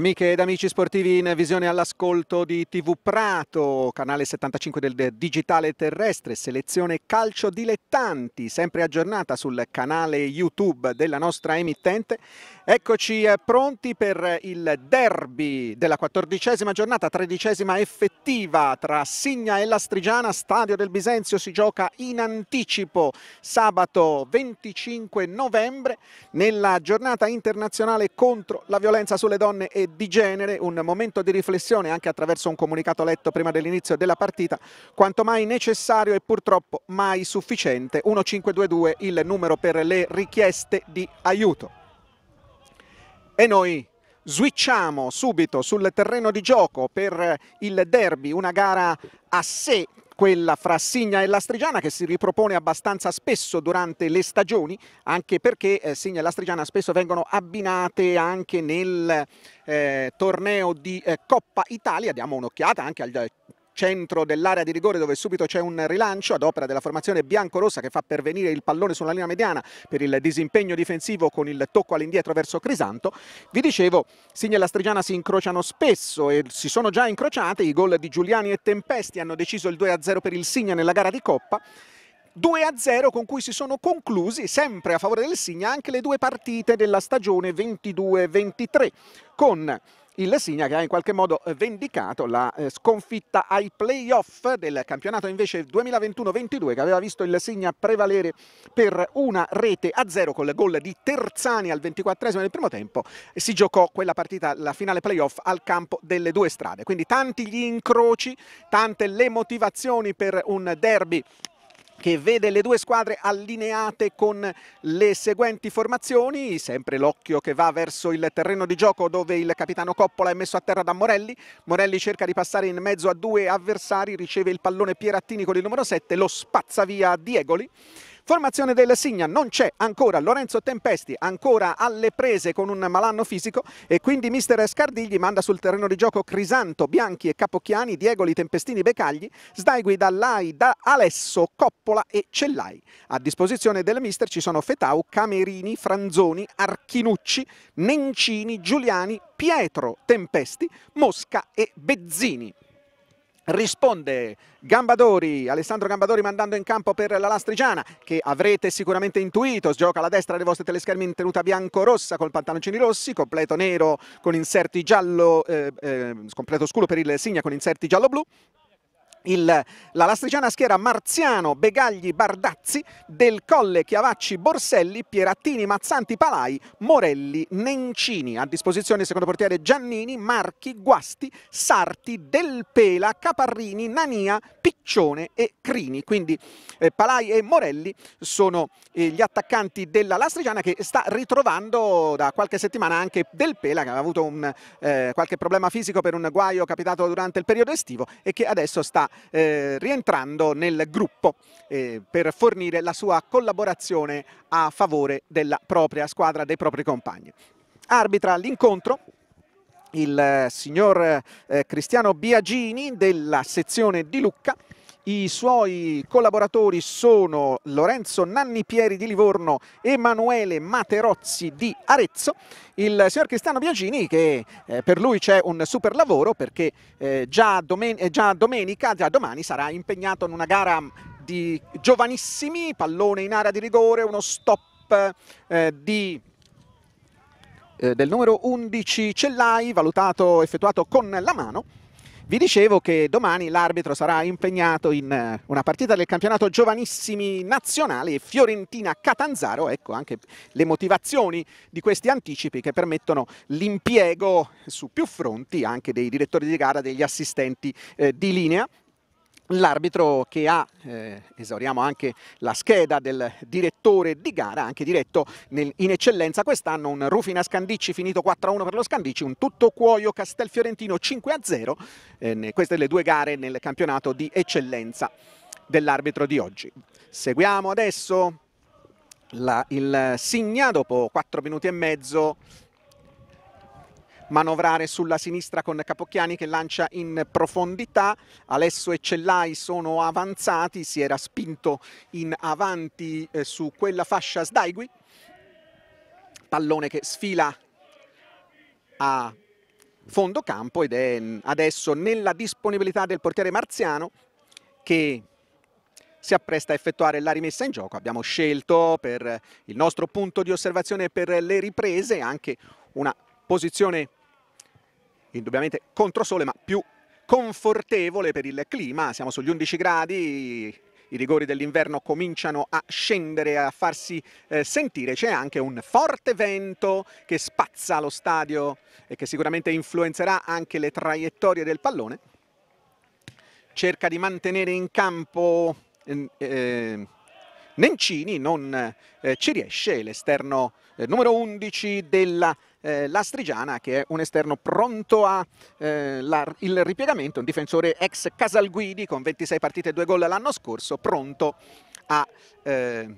Amiche ed amici sportivi in visione all'ascolto di TV Prato, canale 75 del Digitale Terrestre, selezione calcio dilettanti, sempre aggiornata sul canale YouTube della nostra emittente Eccoci eh, pronti per eh, il derby della quattordicesima giornata, tredicesima effettiva tra Signa e Lastrigiana, stadio del Bisenzio si gioca in anticipo sabato 25 novembre nella giornata internazionale contro la violenza sulle donne e di genere, un momento di riflessione anche attraverso un comunicato letto prima dell'inizio della partita, quanto mai necessario e purtroppo mai sufficiente, 1522 il numero per le richieste di aiuto e noi switchiamo subito sul terreno di gioco per il derby, una gara a sé quella fra Signa e Lastrigiana che si ripropone abbastanza spesso durante le stagioni, anche perché eh, Signa e Lastrigiana spesso vengono abbinate anche nel eh, torneo di eh, Coppa Italia. Diamo un'occhiata anche al eh, centro dell'area di rigore dove subito c'è un rilancio ad opera della formazione biancorossa che fa pervenire il pallone sulla linea mediana per il disimpegno difensivo con il tocco all'indietro verso Crisanto. Vi dicevo, Signa e Lastrigiana si incrociano spesso e si sono già incrociate, i gol di Giuliani e Tempesti hanno deciso il 2-0 per il Signa nella gara di Coppa. 2-0 con cui si sono conclusi sempre a favore del Signa anche le due partite della stagione 22-23 con il Signa che ha in qualche modo eh, vendicato la eh, sconfitta ai playoff del campionato invece 2021-22 che aveva visto il Signa prevalere per una rete a zero con il gol di Terzani al 24esimo del primo tempo e si giocò quella partita, la finale playoff al campo delle due strade. Quindi tanti gli incroci, tante le motivazioni per un derby che vede le due squadre allineate con le seguenti formazioni, sempre l'occhio che va verso il terreno di gioco dove il capitano Coppola è messo a terra da Morelli, Morelli cerca di passare in mezzo a due avversari, riceve il pallone Pierattini con il numero 7, lo spazza via Diegoli. Formazione del Signa, non c'è ancora Lorenzo Tempesti, ancora alle prese con un malanno fisico e quindi mister Scardigli manda sul terreno di gioco Crisanto, Bianchi e Capocchiani, Diegoli, Tempestini, Becagli, Sdaigui, Dallai, da Alesso, Coppola e Cellai. A disposizione del mister ci sono Fetau, Camerini, Franzoni, Archinucci, Nencini, Giuliani, Pietro Tempesti, Mosca e Bezzini risponde Gambadori, Alessandro Gambadori mandando in campo per la Lastrigiana che avrete sicuramente intuito, gioca alla destra dei vostri teleschermi in tenuta bianco-rossa col pantaloncini rossi, completo nero con inserti giallo, eh, eh, completo scuro per il Signa con inserti giallo-blu, il, la lastriciana schiera Marziano, Begagli, Bardazzi, Del Colle, Chiavacci, Borselli, Pierattini, Mazzanti, Palai, Morelli, Nencini. A disposizione secondo portiere Giannini, Marchi, Guasti, Sarti, Del Pela, Caparrini, Nania, Piccione e Crini. Quindi eh, Palai e Morelli sono eh, gli attaccanti della lastriciana che sta ritrovando da qualche settimana anche Del Pela che aveva avuto un, eh, qualche problema fisico per un guaio capitato durante il periodo estivo e che adesso sta eh, rientrando nel gruppo eh, per fornire la sua collaborazione a favore della propria squadra, dei propri compagni. Arbitra l'incontro il eh, signor eh, Cristiano Biagini della sezione di Lucca i suoi collaboratori sono Lorenzo Nanni Pieri di Livorno, Emanuele Materozzi di Arezzo, il signor Cristiano Biagini che eh, per lui c'è un super lavoro perché eh, già, domen eh, già domenica, già domani sarà impegnato in una gara mm, di giovanissimi, pallone in area di rigore, uno stop di del numero 11 Cellai, valutato, effettuato con la mano vi dicevo che domani l'arbitro sarà impegnato in eh, una partita del campionato giovanissimi nazionale Fiorentina-Catanzaro, ecco anche le motivazioni di questi anticipi che permettono l'impiego su più fronti anche dei direttori di gara, degli assistenti eh, di linea L'arbitro che ha, eh, esauriamo anche la scheda del direttore di gara, anche diretto nel, in eccellenza quest'anno, un Rufina Scandicci finito 4-1 per lo Scandicci, un tutto cuoio Castelfiorentino 5-0, eh, queste le due gare nel campionato di eccellenza dell'arbitro di oggi. Seguiamo adesso la, il Signa dopo 4 minuti e mezzo manovrare sulla sinistra con Capocchiani che lancia in profondità, Alesso e Cellai sono avanzati, si era spinto in avanti eh, su quella fascia Sdaigui, pallone che sfila a fondo campo ed è adesso nella disponibilità del portiere Marziano che si appresta a effettuare la rimessa in gioco. Abbiamo scelto per il nostro punto di osservazione per le riprese anche una posizione indubbiamente controsole ma più confortevole per il clima, siamo sugli 11 gradi, i rigori dell'inverno cominciano a scendere, a farsi eh, sentire, c'è anche un forte vento che spazza lo stadio e che sicuramente influenzerà anche le traiettorie del pallone. Cerca di mantenere in campo eh, Nencini, non eh, ci riesce, l'esterno eh, numero 11 della eh, Lastrigiana che è un esterno pronto a eh, la, il ripiegamento, un difensore ex Casalguidi con 26 partite e 2 gol l'anno scorso, pronto a eh,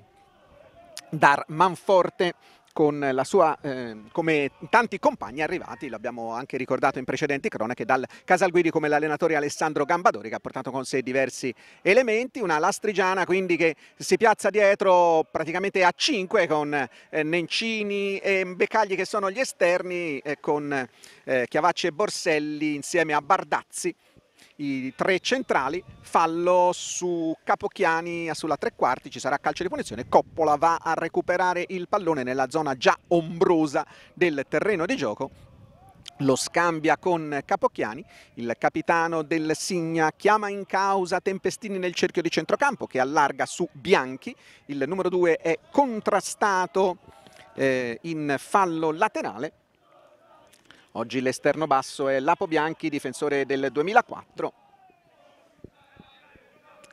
dar manforte con la sua, eh, come tanti compagni arrivati, l'abbiamo anche ricordato in precedenti cronache, dal Casalguidi come l'allenatore Alessandro Gambadori che ha portato con sé diversi elementi, una lastrigiana quindi che si piazza dietro praticamente a 5 con eh, Nencini e Beccagli che sono gli esterni e con eh, Chiavacci e Borselli insieme a Bardazzi i tre centrali, fallo su Capochiani sulla tre quarti, ci sarà calcio di punizione, Coppola va a recuperare il pallone nella zona già ombrosa del terreno di gioco lo scambia con Capocchiani, il capitano del Signa chiama in causa Tempestini nel cerchio di centrocampo che allarga su Bianchi, il numero due è contrastato eh, in fallo laterale Oggi l'esterno basso è Lapo Bianchi, difensore del 2004,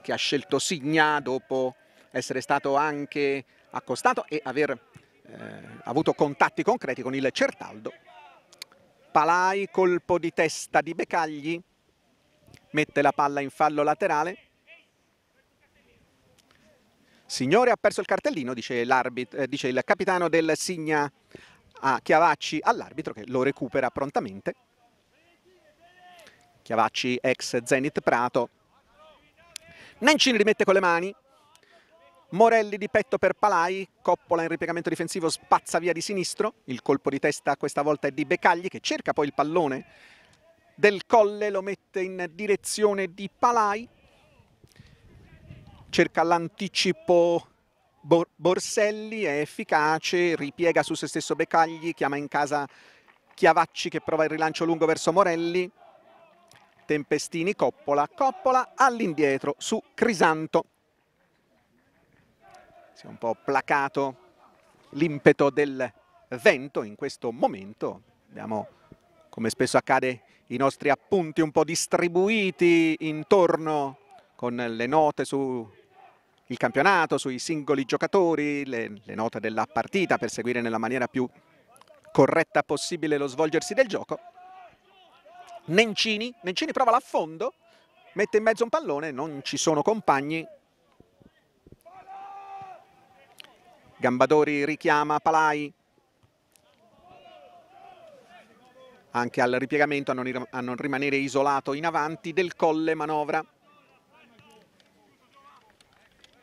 che ha scelto Signa dopo essere stato anche accostato e aver eh, avuto contatti concreti con il Certaldo. Palai, colpo di testa di Becagli, mette la palla in fallo laterale. Signore ha perso il cartellino, dice, eh, dice il capitano del Signa a Chiavacci all'arbitro che lo recupera prontamente. Chiavacci ex Zenit Prato. Nencini rimette con le mani. Morelli di petto per Palai, Coppola in ripiegamento difensivo spazza via di sinistro, il colpo di testa questa volta è di Beccagli che cerca poi il pallone del Colle, lo mette in direzione di Palai, cerca l'anticipo Bor- Borselli è efficace, ripiega su se stesso Beccagli, chiama in casa Chiavacci che prova il rilancio lungo verso Morelli. Tempestini, Coppola, Coppola all'indietro su Crisanto. Si è un po' placato l'impeto del vento in questo momento. Vediamo come spesso accade, i nostri appunti un po' distribuiti intorno con le note su il campionato, sui singoli giocatori, le, le note della partita per seguire nella maniera più corretta possibile lo svolgersi del gioco. Nencini, Nencini prova l'affondo, mette in mezzo un pallone, non ci sono compagni. Gambadori richiama Palai. Anche al ripiegamento a non, a non rimanere isolato in avanti del Colle manovra.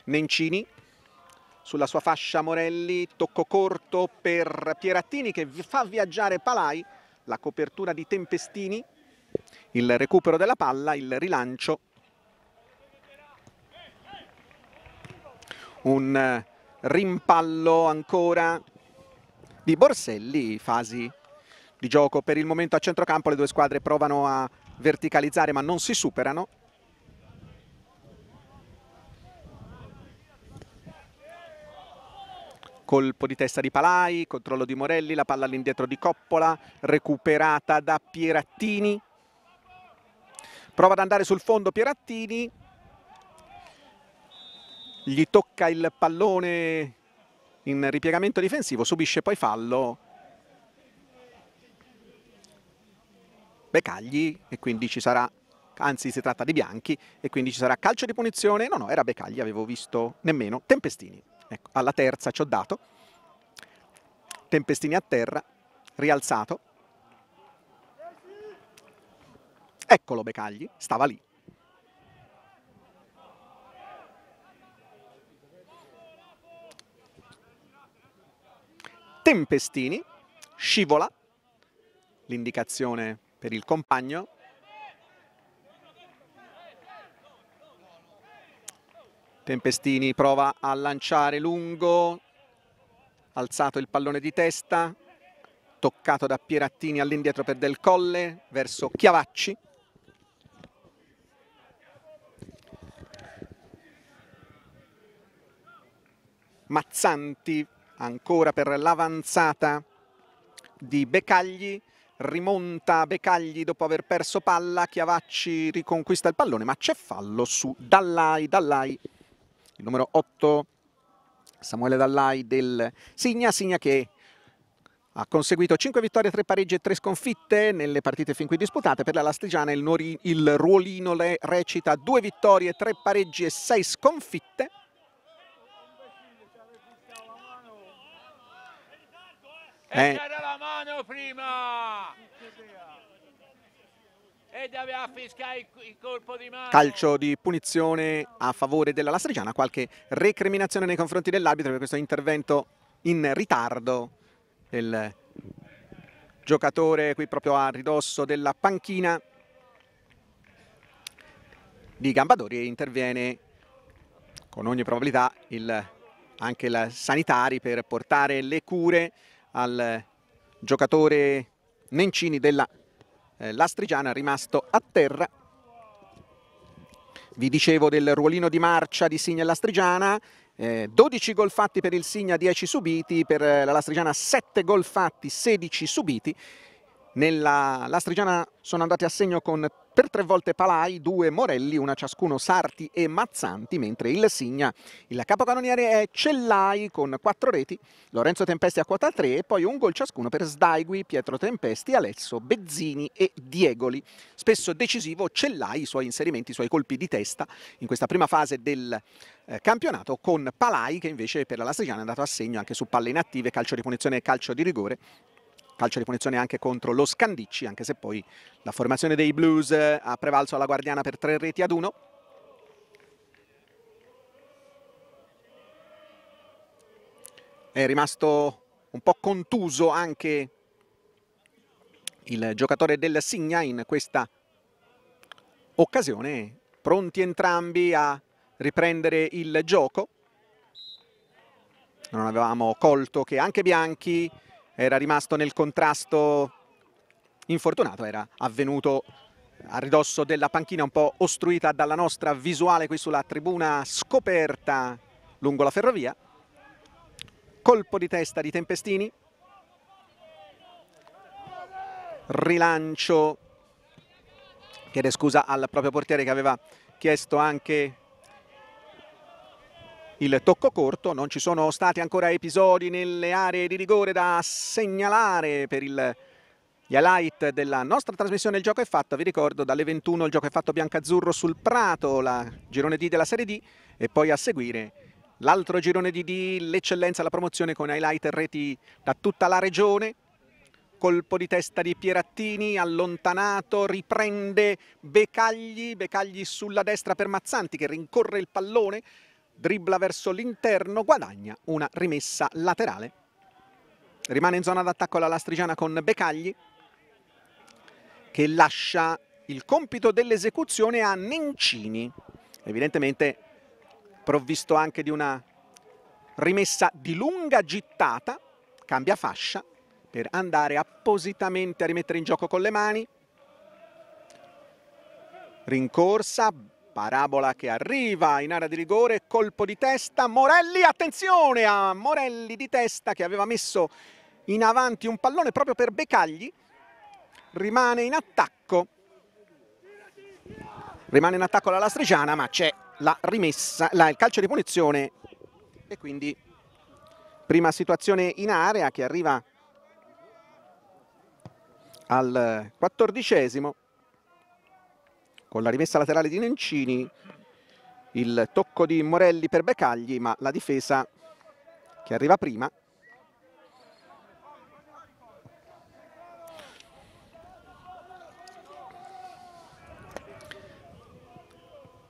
Nencini sulla sua fascia Morelli, tocco corto per Pierattini che fa viaggiare Palai, la copertura di Tempestini, il recupero della palla, il rilancio. Un rimpallo ancora di Borselli, fasi di gioco per il momento a centrocampo, le due squadre provano a verticalizzare ma non si superano. colpo di testa di Palai, controllo di Morelli, la palla all'indietro di Coppola, recuperata da Pierattini. Prova ad andare sul fondo Pierattini, gli tocca il pallone in ripiegamento difensivo, subisce poi fallo. Becagli e quindi ci sarà, anzi si tratta di Bianchi e quindi ci sarà calcio di punizione, no no era Becagli, avevo visto nemmeno Tempestini. Ecco, alla terza ci ho dato. Tempestini a terra, rialzato. Eccolo Becagli, stava lì. Tempestini, scivola, l'indicazione per il compagno, Tempestini prova a lanciare lungo, alzato il pallone di testa, toccato da Pierattini all'indietro per Del Colle, verso Chiavacci. Mazzanti ancora per l'avanzata di Becagli, rimonta Becagli dopo aver perso palla, Chiavacci riconquista il pallone ma c'è fallo su Dallai, Dallai il numero 8 Samuele Dallai del Signa, Signa che ha conseguito 5 vittorie, 3 pareggi e 3 sconfitte nelle partite fin qui disputate. Per la Lastigiana il, Nori, il ruolino le recita 2 vittorie, 3 pareggi e 6 sconfitte. Ecco, eh. Era la mano prima! Calcio di punizione a favore della Lastrigiana, qualche recriminazione nei confronti dell'arbitro per questo intervento in ritardo del giocatore qui proprio a ridosso della panchina di Gambadori interviene con ogni probabilità il, anche il Sanitari per portare le cure al giocatore Nencini della eh, Lastrigiana è rimasto a terra vi dicevo del ruolino di marcia di Signa e Lastrigiana, eh, 12 gol fatti per il Signa, 10 subiti, per eh, la Lastrigiana 7 gol fatti, 16 subiti. Nella Lastrigiana sono andati a segno con per tre volte Palai, due Morelli, una ciascuno Sarti e Mazzanti, mentre il Signa, il capocannoniere è Cellai con quattro reti, Lorenzo Tempesti a quota 3 e poi un gol ciascuno per Sdaigui, Pietro Tempesti, Alesso, Bezzini e Diegoli. Spesso decisivo Cellai, i suoi inserimenti, i suoi colpi di testa in questa prima fase del eh, campionato con Palai che invece per la Lastrigiana è andato a segno anche su palle inattive, calcio di punizione e calcio di rigore calcio di punizione anche contro lo Scandicci, anche se poi la formazione dei Blues eh, ha prevalso alla Guardiana per tre reti ad uno. È rimasto un po' contuso anche il giocatore del Signa in questa occasione, pronti entrambi a riprendere il gioco. Non avevamo colto che anche Bianchi era rimasto nel contrasto infortunato, era avvenuto a ridosso della panchina un po' ostruita dalla nostra visuale qui sulla tribuna scoperta lungo la ferrovia. Colpo di testa di Tempestini. Rilancio, chiede scusa al proprio portiere che aveva chiesto anche il tocco corto, non ci sono stati ancora episodi nelle aree di rigore da segnalare per il gli highlight della nostra trasmissione Il Gioco è Fatto, vi ricordo dalle 21 il Gioco è Fatto biancazzurro sul Prato, la girone D della Serie D e poi a seguire l'altro girone D di l'eccellenza, la promozione con highlight reti da tutta la regione, colpo di testa di Pierattini, allontanato, riprende Becagli, Becagli sulla destra per Mazzanti che rincorre il pallone, dribbla verso l'interno, guadagna una rimessa laterale. Rimane in zona d'attacco la Lastrigiana con Becagli che lascia il compito dell'esecuzione a Nencini. Evidentemente provvisto anche di una rimessa di lunga gittata, cambia fascia per andare appositamente a rimettere in gioco con le mani. Rincorsa, Parabola che arriva in area di rigore, colpo di testa, Morelli, attenzione a Morelli di testa che aveva messo in avanti un pallone proprio per Becagli, rimane in attacco, rimane in attacco la Lastriciana ma c'è la rimessa, la, il calcio di punizione e quindi prima situazione in area che arriva al quattordicesimo con la rimessa laterale di Nencini, il tocco di Morelli per Becagli, ma la difesa che arriva prima.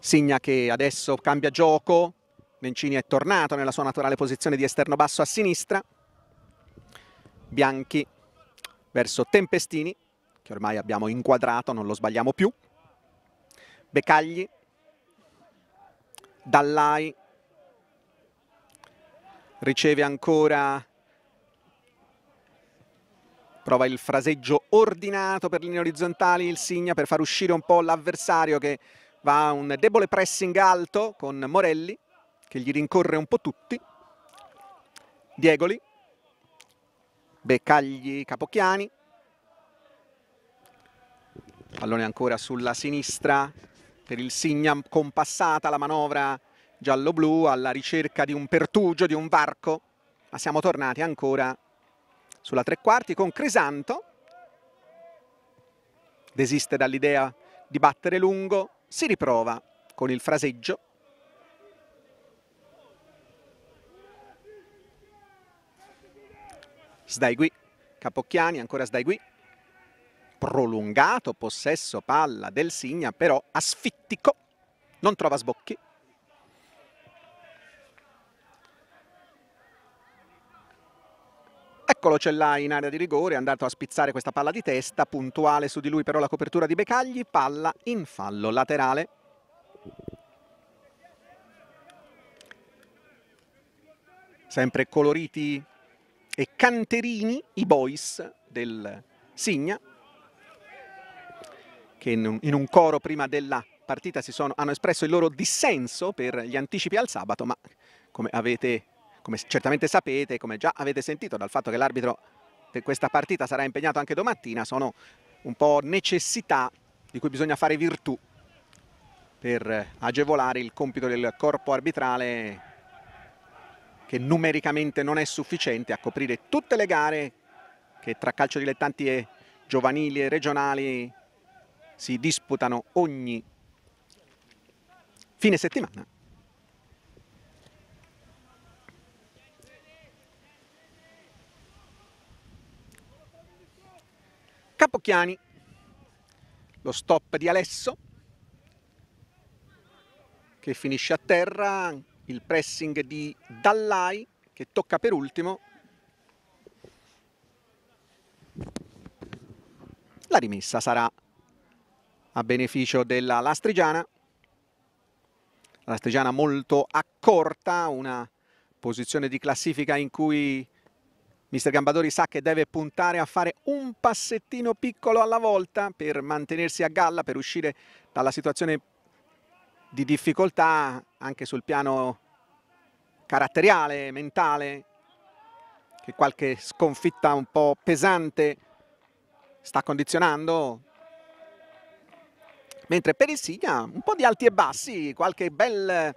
Signa che adesso cambia gioco, Nencini è tornato nella sua naturale posizione di esterno basso a sinistra, Bianchi verso Tempestini, che ormai abbiamo inquadrato, non lo sbagliamo più. Becagli, Dallai, riceve ancora, prova il fraseggio ordinato per linee orizzontali, il Signa per far uscire un po' l'avversario che va a un debole pressing alto con Morelli che gli rincorre un po' tutti, Diegoli, Beccagli Capocchiani, pallone ancora sulla sinistra per il Signam compassata la manovra giallo-blu alla ricerca di un pertugio, di un varco, ma siamo tornati ancora sulla tre quarti con Crisanto, desiste dall'idea di battere lungo, si riprova con il fraseggio, Sdai Sdaigui, Capocchiani, ancora Sdai Sdaigui, prolungato possesso palla del Signa, però asfittico, non trova sbocchi. Eccolo Cellai in area di rigore, è andato a spizzare questa palla di testa, puntuale su di lui però la copertura di Becagli, palla in fallo laterale. Sempre coloriti e canterini i boys del Signa, che in un coro prima della partita sono, hanno espresso il loro dissenso per gli anticipi al sabato, ma come, avete, come certamente sapete, come già avete sentito dal fatto che l'arbitro per questa partita sarà impegnato anche domattina, sono un po' necessità di cui bisogna fare virtù per agevolare il compito del corpo arbitrale che numericamente non è sufficiente a coprire tutte le gare che tra calcio dilettanti e giovanili e regionali si disputano ogni fine settimana. Capocchiani, lo stop di Alesso che finisce a terra, il pressing di Dallai che tocca per ultimo. La rimessa sarà a beneficio della Lastrigiana. Lastrigiana molto accorta, una posizione di classifica in cui Mister Gambadori sa che deve puntare a fare un passettino piccolo alla volta per mantenersi a galla, per uscire dalla situazione di difficoltà anche sul piano caratteriale, mentale, che qualche sconfitta un po' pesante sta condizionando mentre per il Signa un po' di alti e bassi, qualche bel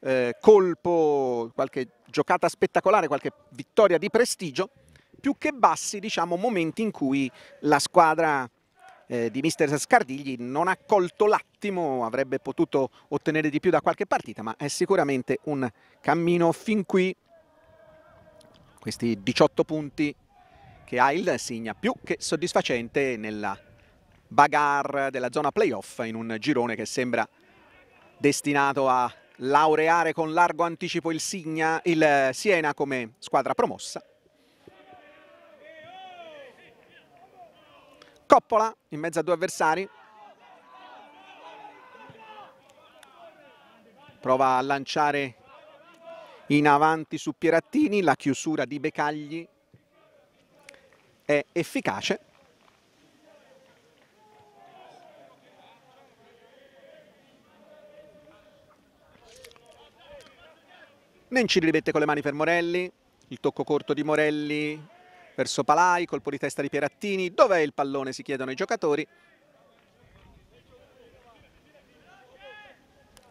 eh, colpo, qualche giocata spettacolare, qualche vittoria di prestigio, più che bassi diciamo momenti in cui la squadra eh, di mister Scardigli non ha colto l'attimo, avrebbe potuto ottenere di più da qualche partita, ma è sicuramente un cammino fin qui, questi 18 punti che ha il Signa più che soddisfacente nella bagarre della zona playoff in un girone che sembra destinato a laureare con largo anticipo il, Signa, il Siena come squadra promossa. Coppola in mezzo a due avversari. Prova a lanciare in avanti su Pierattini, la chiusura di Becagli è efficace. Nenci rivette con le mani per Morelli, il tocco corto di Morelli verso Palai, colpo di testa di Pierattini. Dov'è il pallone? Si chiedono i giocatori.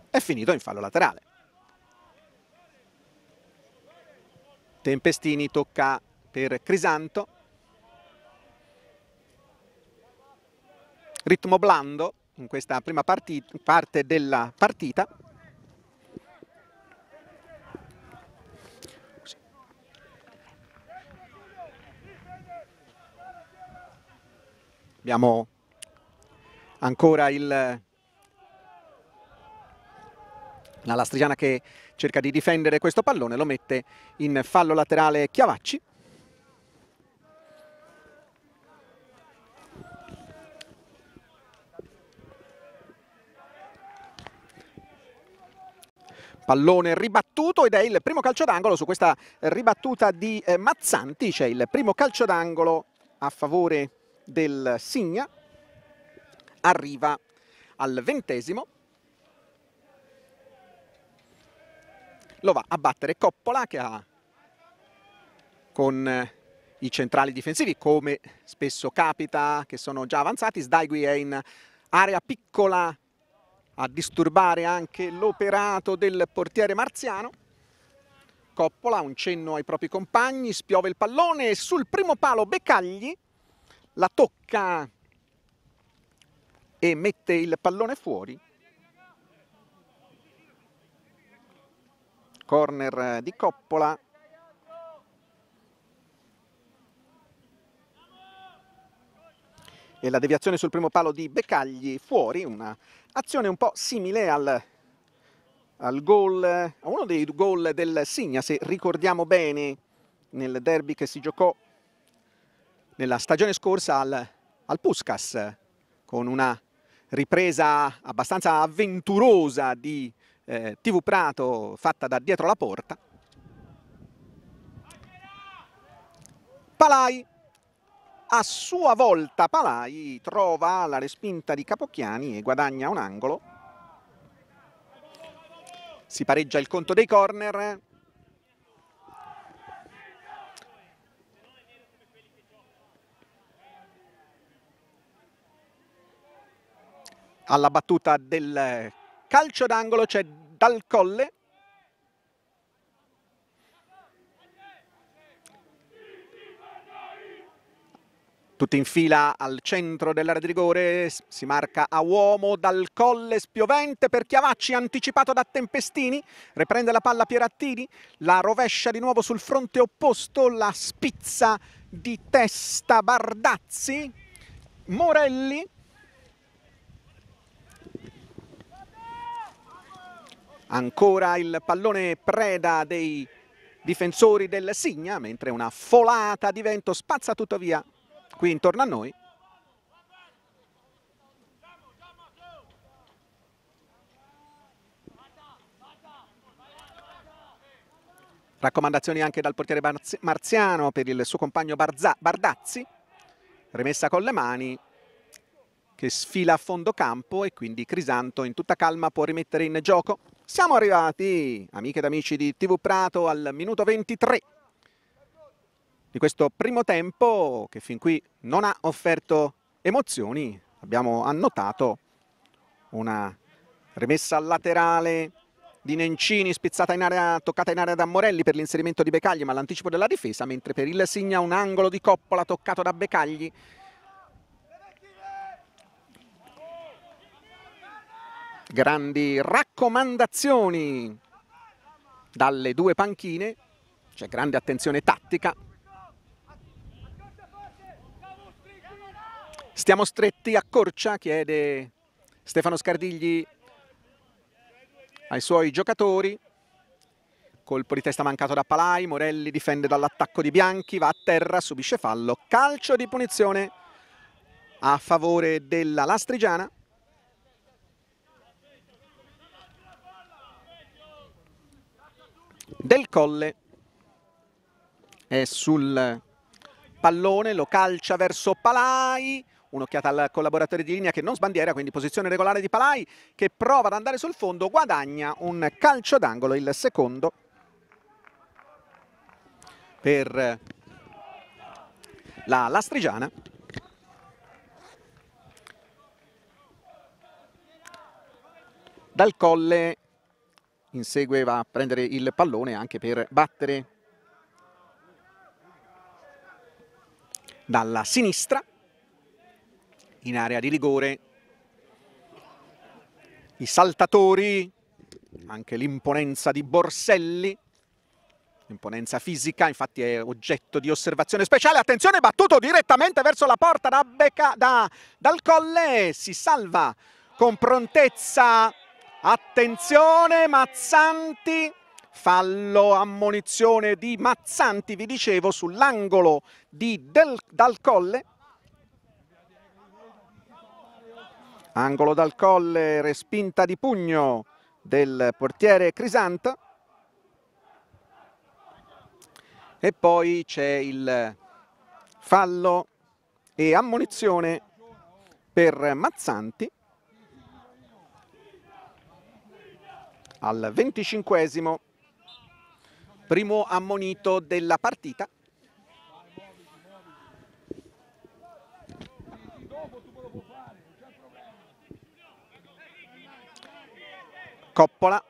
È finito in fallo laterale. Tempestini tocca per Crisanto. Ritmo blando in questa prima parte della partita. Abbiamo ancora il la Lastriana che cerca di difendere questo pallone, lo mette in fallo laterale Chiavacci. Pallone ribattuto ed è il primo calcio d'angolo su questa ribattuta di eh, Mazzanti, c'è il primo calcio d'angolo a favore del Signa arriva al ventesimo, lo va a battere Coppola che ha con eh, i centrali difensivi come spesso capita che sono già avanzati, Sdaigui è in area piccola a disturbare anche l'operato del portiere marziano. Coppola un cenno ai propri compagni, spiove il pallone sul primo palo Beccagli la tocca e mette il pallone fuori. Corner di Coppola. E la deviazione sul primo palo di Beccagli fuori, una azione un po' simile al, al gol, a uno dei gol del Signa, se ricordiamo bene, nel derby che si giocò nella stagione scorsa al, al Puskas con una ripresa abbastanza avventurosa di eh, TV Prato fatta da dietro la porta. Palai, a sua volta Palai trova la respinta di Capocchiani e guadagna un angolo. Si pareggia il conto dei corner, alla battuta del calcio d'angolo c'è Dal Colle tutti in fila al centro dell'area di rigore, si marca a uomo dal colle spiovente per Chiavacci, anticipato da Tempestini, riprende la palla Pierattini, la rovescia di nuovo sul fronte opposto, la spizza di testa Bardazzi, Morelli Ancora il pallone preda dei difensori del Signa, mentre una folata di vento spazza tuttavia qui intorno a noi. Raccomandazioni anche dal portiere Marziano per il suo compagno Barza Bardazzi, remessa con le mani che sfila a fondo campo e quindi Crisanto in tutta calma può rimettere in gioco. Siamo arrivati, amiche ed amici di TV Prato, al minuto 23 di questo primo tempo che fin qui non ha offerto emozioni. Abbiamo annotato una rimessa laterale di Nencini spizzata in area, toccata in area da Morelli per l'inserimento di Becagli ma l'anticipo della difesa mentre per il Signa un angolo di Coppola toccato da Becagli grandi raccomandazioni dalle due panchine, c'è grande attenzione tattica. Stiamo stretti a corcia, chiede Stefano Scardigli ai suoi giocatori. Colpo di testa mancato da Palai, Morelli difende dall'attacco di Bianchi, va a terra, subisce fallo, calcio di punizione a favore della Lastrigiana. del Colle è sul pallone, lo calcia verso Palai, un'occhiata al collaboratore di linea che non sbandiera, quindi posizione regolare di Palai che prova ad andare sul fondo, guadagna un calcio d'angolo, il secondo per la Lastrigiana. Dal Colle insegue, va a prendere il pallone anche per battere dalla sinistra in area di rigore i saltatori anche l'imponenza di Borselli imponenza fisica, infatti è oggetto di osservazione speciale, attenzione battuto direttamente verso la porta da Becca, da, dal Colle, si salva con prontezza Attenzione Mazzanti, fallo ammonizione di Mazzanti, vi dicevo, sull'angolo di Del, Dal Colle. Angolo Dal Colle, respinta di pugno del portiere Crisanta. E poi c'è il fallo e ammonizione per Mazzanti. al venticinquesimo primo ammonito della partita Coppola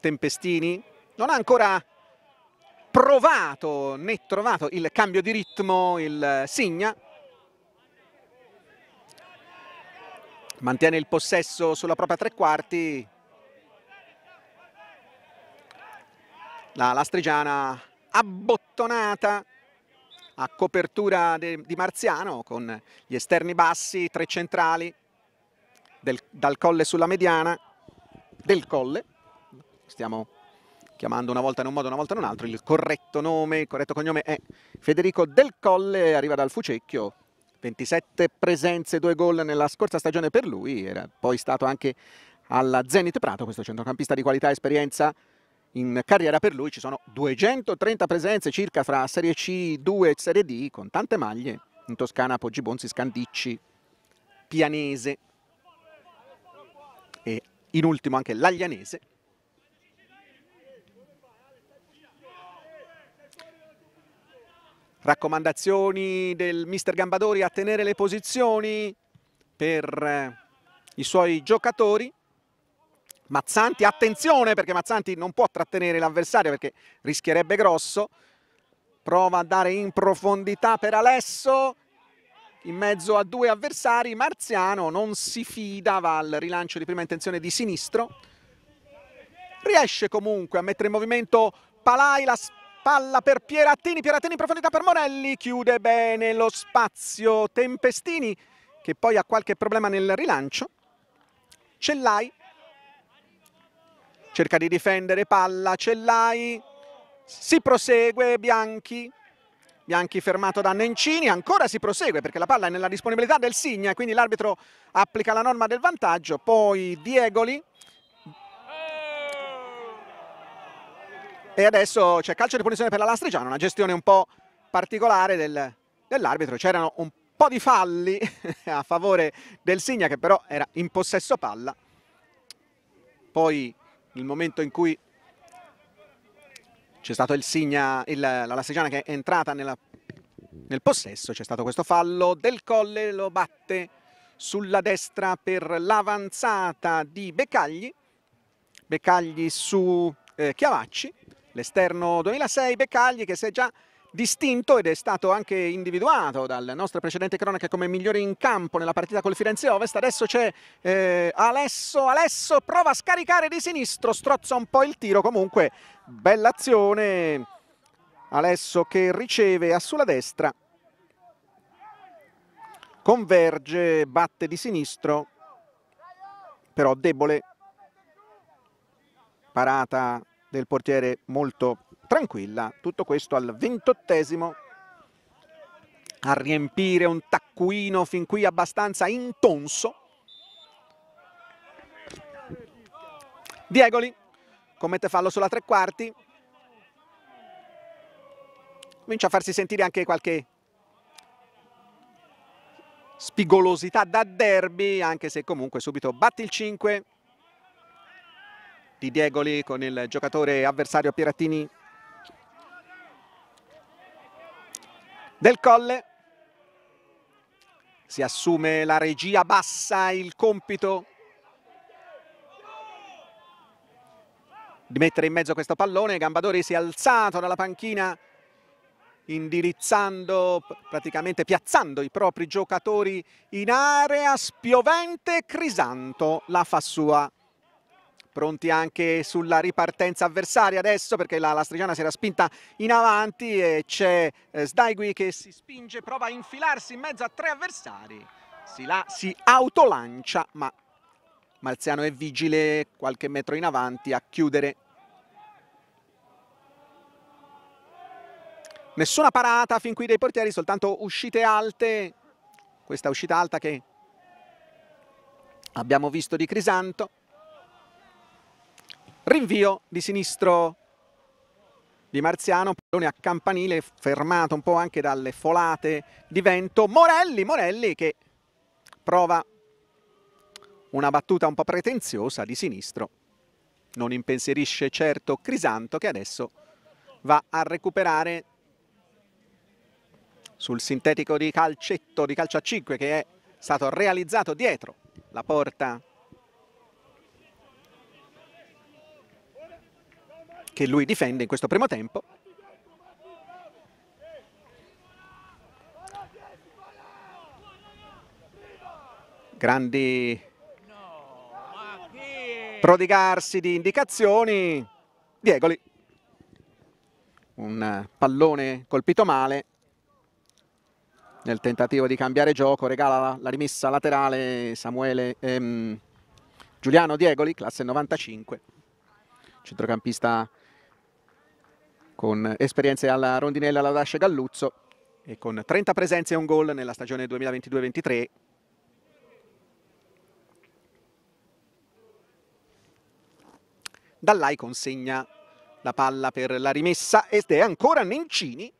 Tempestini non ha ancora provato né trovato il cambio di ritmo il Signa mantiene il possesso sulla propria tre quarti la lastrigiana abbottonata a copertura de, di Marziano con gli esterni bassi, tre centrali del, dal colle sulla mediana del colle stiamo chiamando una volta in un modo, una volta in un altro il corretto nome, il corretto cognome è Federico Del Colle arriva dal Fucecchio 27 presenze, 2 gol nella scorsa stagione per lui, era poi stato anche alla Zenit Prato, questo centrocampista di qualità e esperienza in carriera per lui ci sono 230 presenze circa fra Serie C2 e Serie D con tante maglie in Toscana, Poggi Bonzi, Scandicci, Pianese e in ultimo anche l'Aglianese Raccomandazioni del mister Gambadori a tenere le posizioni per eh, i suoi giocatori. Mazzanti, attenzione perché Mazzanti non può trattenere l'avversario perché rischierebbe grosso. Prova a dare in profondità per Alesso, in mezzo a due avversari. Marziano non si fida, va al rilancio di prima intenzione di sinistro. Riesce comunque a mettere in movimento Palai, la palla per Pierattini, Pierattini in profondità per Morelli, chiude bene lo spazio Tempestini che poi ha qualche problema nel rilancio. Cellai cerca di difendere palla, Cellai si prosegue, Bianchi Bianchi fermato da Nencini, ancora si prosegue perché la palla è nella disponibilità del Signa e quindi l'arbitro applica la norma del vantaggio, poi Diegoli e adesso c'è calcio di punizione per la Lastrigiana, una gestione un po' particolare del, dell'arbitro, c'erano un po' di falli a favore del Signa che però era in possesso palla, poi nel momento in cui c'è stato il Signa, il, la Lastrigiana che è entrata nella, nel possesso, c'è stato questo fallo del Colle, lo batte sulla destra per l'avanzata di Beccagli, Beccagli su eh, Chiavacci l'esterno 2006 Beccagli che si è già distinto ed è stato anche individuato dalla nostra precedente cronaca come migliore in campo nella partita col Firenze Ovest. Adesso c'è eh, Alesso, Alesso prova a scaricare di sinistro, strozza un po' il tiro, comunque bella azione. Alesso che riceve a sulla destra, converge, batte di sinistro, però debole, parata del portiere molto tranquilla. Tutto questo al ventottesimo a riempire un taccuino fin qui abbastanza intonso. Diegoli commette fallo sulla tre quarti. Comincia a farsi sentire anche qualche spigolosità da derby, anche se comunque subito batti il 5 di Diegoli con il giocatore avversario Pierattini del Colle si assume la regia bassa il compito di mettere in mezzo questo pallone Gambadori si è alzato dalla panchina indirizzando, praticamente piazzando i propri giocatori in area, spiovente Crisanto la fa sua pronti anche sulla ripartenza avversaria adesso perché la Lastrigiana si era spinta in avanti e c'è eh, Sdaigui che si spinge, prova a infilarsi in mezzo a tre avversari, si, la, si autolancia ma Malziano è vigile qualche metro in avanti a chiudere Nessuna parata fin qui dei portieri, soltanto uscite alte. Questa uscita alta che abbiamo visto di Crisanto rinvio di sinistro di Marziano, pallone a campanile fermato un po' anche dalle folate di vento, Morelli, Morelli che prova una battuta un po' pretenziosa di sinistro, non impensierisce certo Crisanto che adesso va a recuperare sul sintetico di calcetto, di calcio a 5 che è stato realizzato dietro la porta che lui difende in questo primo tempo. Grandi prodigarsi di indicazioni. Diegoli. Un pallone colpito male. Nel tentativo di cambiare gioco regala la, rimessa laterale Samuele, ehm, Giuliano Diegoli, classe 95. Centrocampista con esperienze alla rondinella alla Laudasce Galluzzo e con 30 presenze e un gol nella stagione 2022-23 Dallai consegna la palla per la rimessa ed è ancora Nencini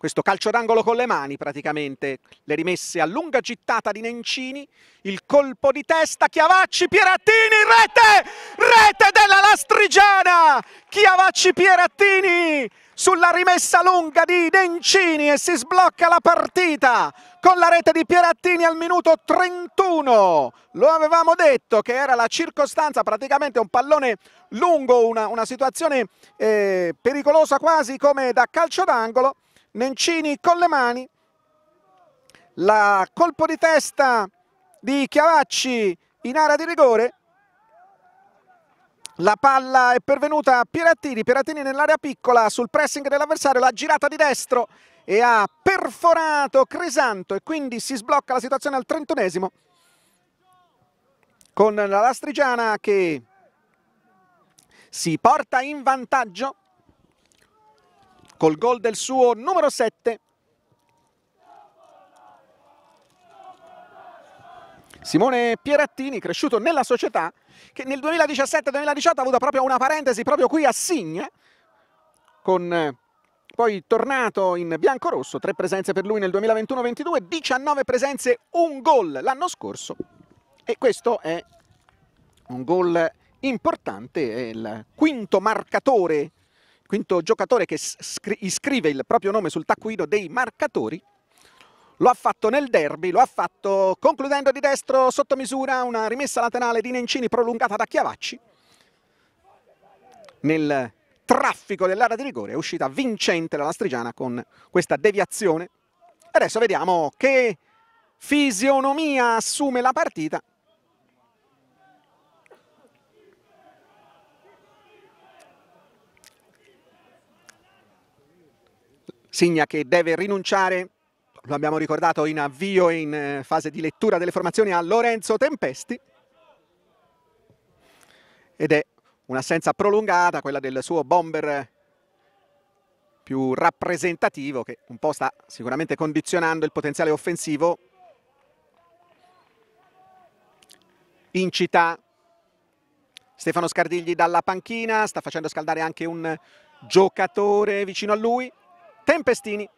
questo calcio d'angolo con le mani praticamente, le rimesse a lunga gittata di Nencini, il colpo di testa, Chiavacci, Pierattini, rete, rete della Lastrigiana, Chiavacci, Pierattini sulla rimessa lunga di Nencini e si sblocca la partita con la rete di Pierattini al minuto 31, lo avevamo detto che era la circostanza praticamente un pallone lungo, una, una situazione eh, pericolosa quasi come da calcio d'angolo, Nencini con le mani, la colpo di testa di Chiavacci in area di rigore, la palla è pervenuta a Piratini, Piratini nell'area piccola sul pressing dell'avversario, la girata di destro e ha perforato Crisanto e quindi si sblocca la situazione al trentunesimo con la Lastrigiana che si porta in vantaggio col gol del suo numero 7. Simone Pierattini, cresciuto nella società, che nel 2017-2018 ha avuto proprio una parentesi proprio qui a Signa, con eh, poi tornato in bianco-rosso, tre presenze per lui nel 2021-22, 19 presenze, un gol l'anno scorso e questo è un gol importante, è il quinto marcatore quinto giocatore che iscrive il proprio nome sul taccuino dei marcatori. Lo ha fatto nel derby, lo ha fatto concludendo di destro sotto misura una rimessa laterale di Nencini prolungata da Chiavacci. Nel traffico dell'area di rigore è uscita vincente la Lastrigiana con questa deviazione. Adesso vediamo che fisionomia assume la partita Signa che deve rinunciare, lo abbiamo ricordato in avvio e in eh, fase di lettura delle formazioni, a Lorenzo Tempesti. Ed è un'assenza prolungata, quella del suo bomber più rappresentativo, che un po' sta sicuramente condizionando il potenziale offensivo. In città Stefano Scardigli dalla panchina, sta facendo scaldare anche un giocatore vicino a lui. Tempestini.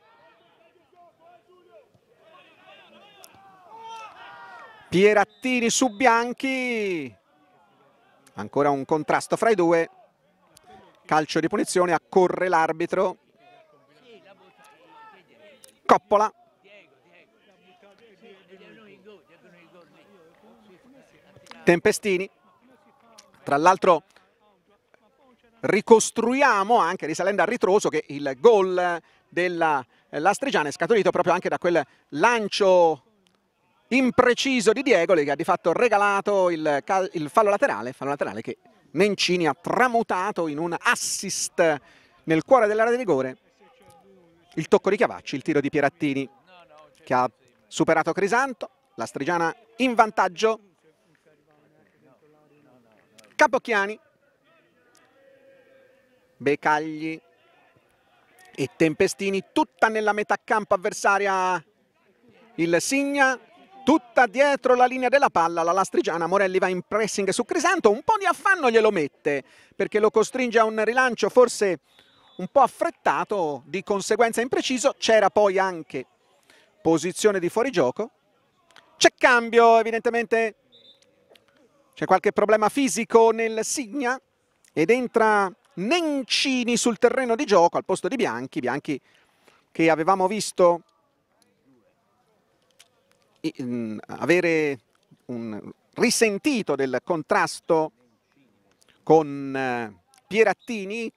Pierattini su Bianchi. Ancora un contrasto fra i due. Calcio di punizione, accorre l'arbitro. Coppola. Tempestini. Tra l'altro ricostruiamo anche risalendo al ritroso che il gol della eh, Lastrigiana è scaturito proprio anche da quel lancio impreciso di Diego che ha di fatto regalato il, il fallo laterale, fallo laterale che Mencini ha tramutato in un assist nel cuore dell'area di rigore il tocco di Chiavacci, il tiro di Pierattini che ha superato Crisanto, la Strigiana in vantaggio. Capocchiani, Becagli, e Tempestini tutta nella metà campo avversaria il Signa tutta dietro la linea della palla la Lastrigiana Morelli va in pressing su Crisanto un po' di affanno glielo mette perché lo costringe a un rilancio forse un po' affrettato di conseguenza impreciso c'era poi anche posizione di fuorigioco c'è cambio evidentemente c'è qualche problema fisico nel Signa ed entra Nencini sul terreno di gioco al posto di Bianchi, Bianchi che avevamo visto mm, avere un risentito del contrasto con eh, Pierattini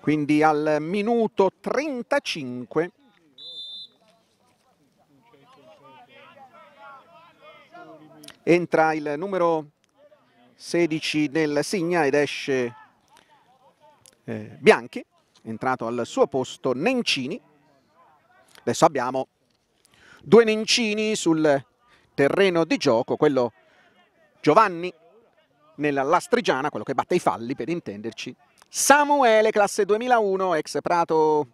quindi al minuto 35 entra il numero 16 del Signa ed esce eh, Bianchi, entrato al suo posto Nencini. Adesso abbiamo due Nencini sul terreno di gioco, quello Giovanni nella Lastrigiana, quello che batte i falli per intenderci, Samuele, classe 2001, ex Prato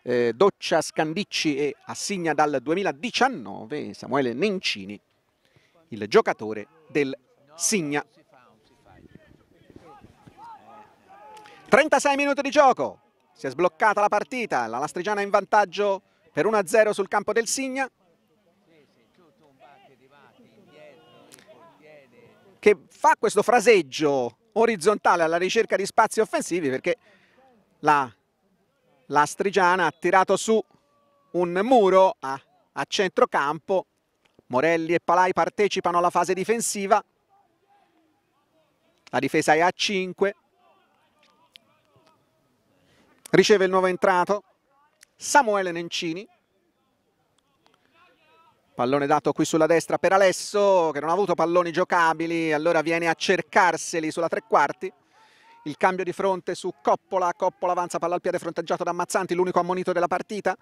eh, Doccia Scandicci e assegna dal 2019, Samuele Nencini, il giocatore del Signa. 36 minuti di gioco, si è sbloccata la partita, la Lastrigiana in vantaggio per 1-0 sul campo del Signa. Che fa questo fraseggio orizzontale alla ricerca di spazi offensivi perché la Lastrigiana ha tirato su un muro a, a centrocampo. Morelli e Palai partecipano alla fase difensiva. La difesa è a 5. Riceve il nuovo entrato Samuele Nencini. Pallone dato qui sulla destra per Alesso che non ha avuto palloni giocabili, allora viene a cercarseli sulla tre quarti. Il cambio di fronte su Coppola, Coppola avanza palla al piede fronteggiato da Mazzanti, l'unico ammonito della partita.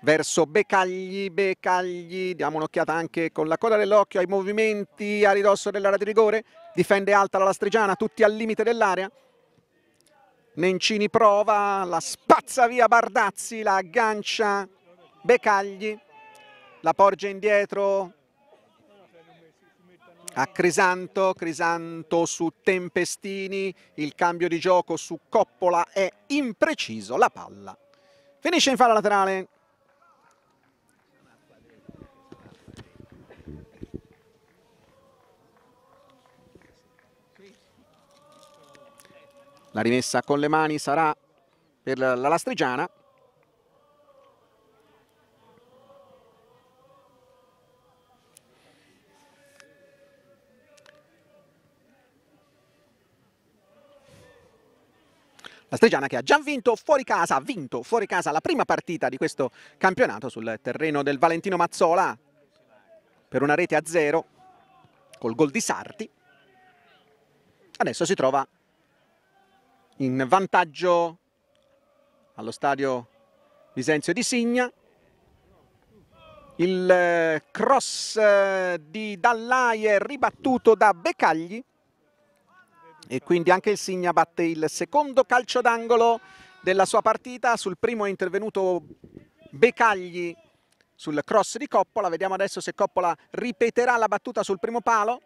Verso Becagli, Becagli, diamo un'occhiata anche con la coda dell'occhio ai movimenti a ridosso dell'area di rigore, difende alta la Lastrigiana, tutti al limite dell'area. Mencini prova, la spazza via Bardazzi, la aggancia Becagli, la porge indietro a Crisanto, Crisanto su Tempestini, il cambio di gioco su Coppola è impreciso, la palla finisce in falla laterale. La rimessa con le mani sarà per la Lastrigiana. La Stregiana che ha già vinto fuori casa, ha vinto fuori casa la prima partita di questo campionato sul terreno del Valentino Mazzola per una rete a zero col gol di Sarti. Adesso si trova in vantaggio allo stadio Visenzio di Signa. Il eh, cross eh, di Dallai è ribattuto da Becagli e quindi anche il Signa batte il secondo calcio d'angolo della sua partita. Sul primo è intervenuto Becagli sul cross di Coppola. Vediamo adesso se Coppola ripeterà la battuta sul primo palo.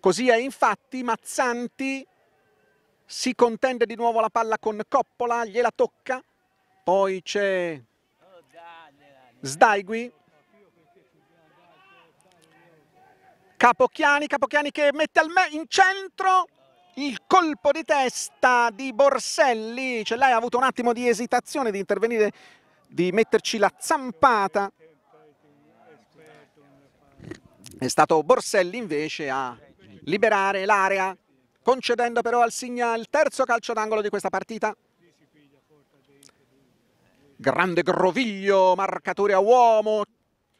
Così è infatti Mazzanti si contende di nuovo la palla con Coppola, gliela tocca, poi c'è Sdaigui, Capocchiani, Capocchiani che mette al me in centro, il colpo di testa di Borselli, cioè l'hai avuto un attimo di esitazione di intervenire, di metterci la zampata, è stato Borselli invece a liberare l'area concedendo però al Signa il terzo calcio d'angolo di questa partita. Grande groviglio, marcatore a uomo,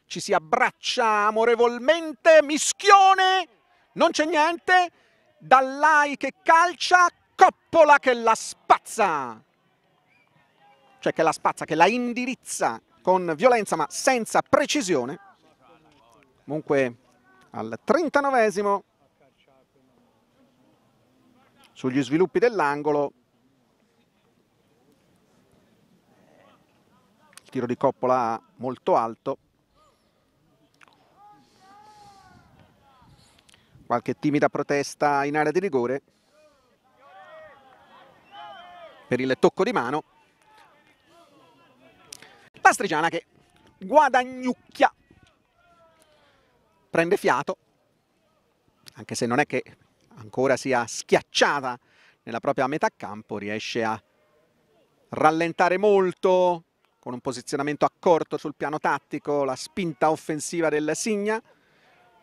ci si abbraccia amorevolmente, mischione, non c'è niente, Dallai che calcia, Coppola che la spazza, cioè che la spazza, che la indirizza con violenza ma senza precisione. Comunque al 39esimo sugli sviluppi dell'angolo. Il tiro di Coppola molto alto. Qualche timida protesta in area di rigore per il tocco di mano. Pastrigiana che guadagnucchia, prende fiato, anche se non è che ancora sia schiacciata nella propria metà campo, riesce a rallentare molto con un posizionamento accorto sul piano tattico, la spinta offensiva del Signa.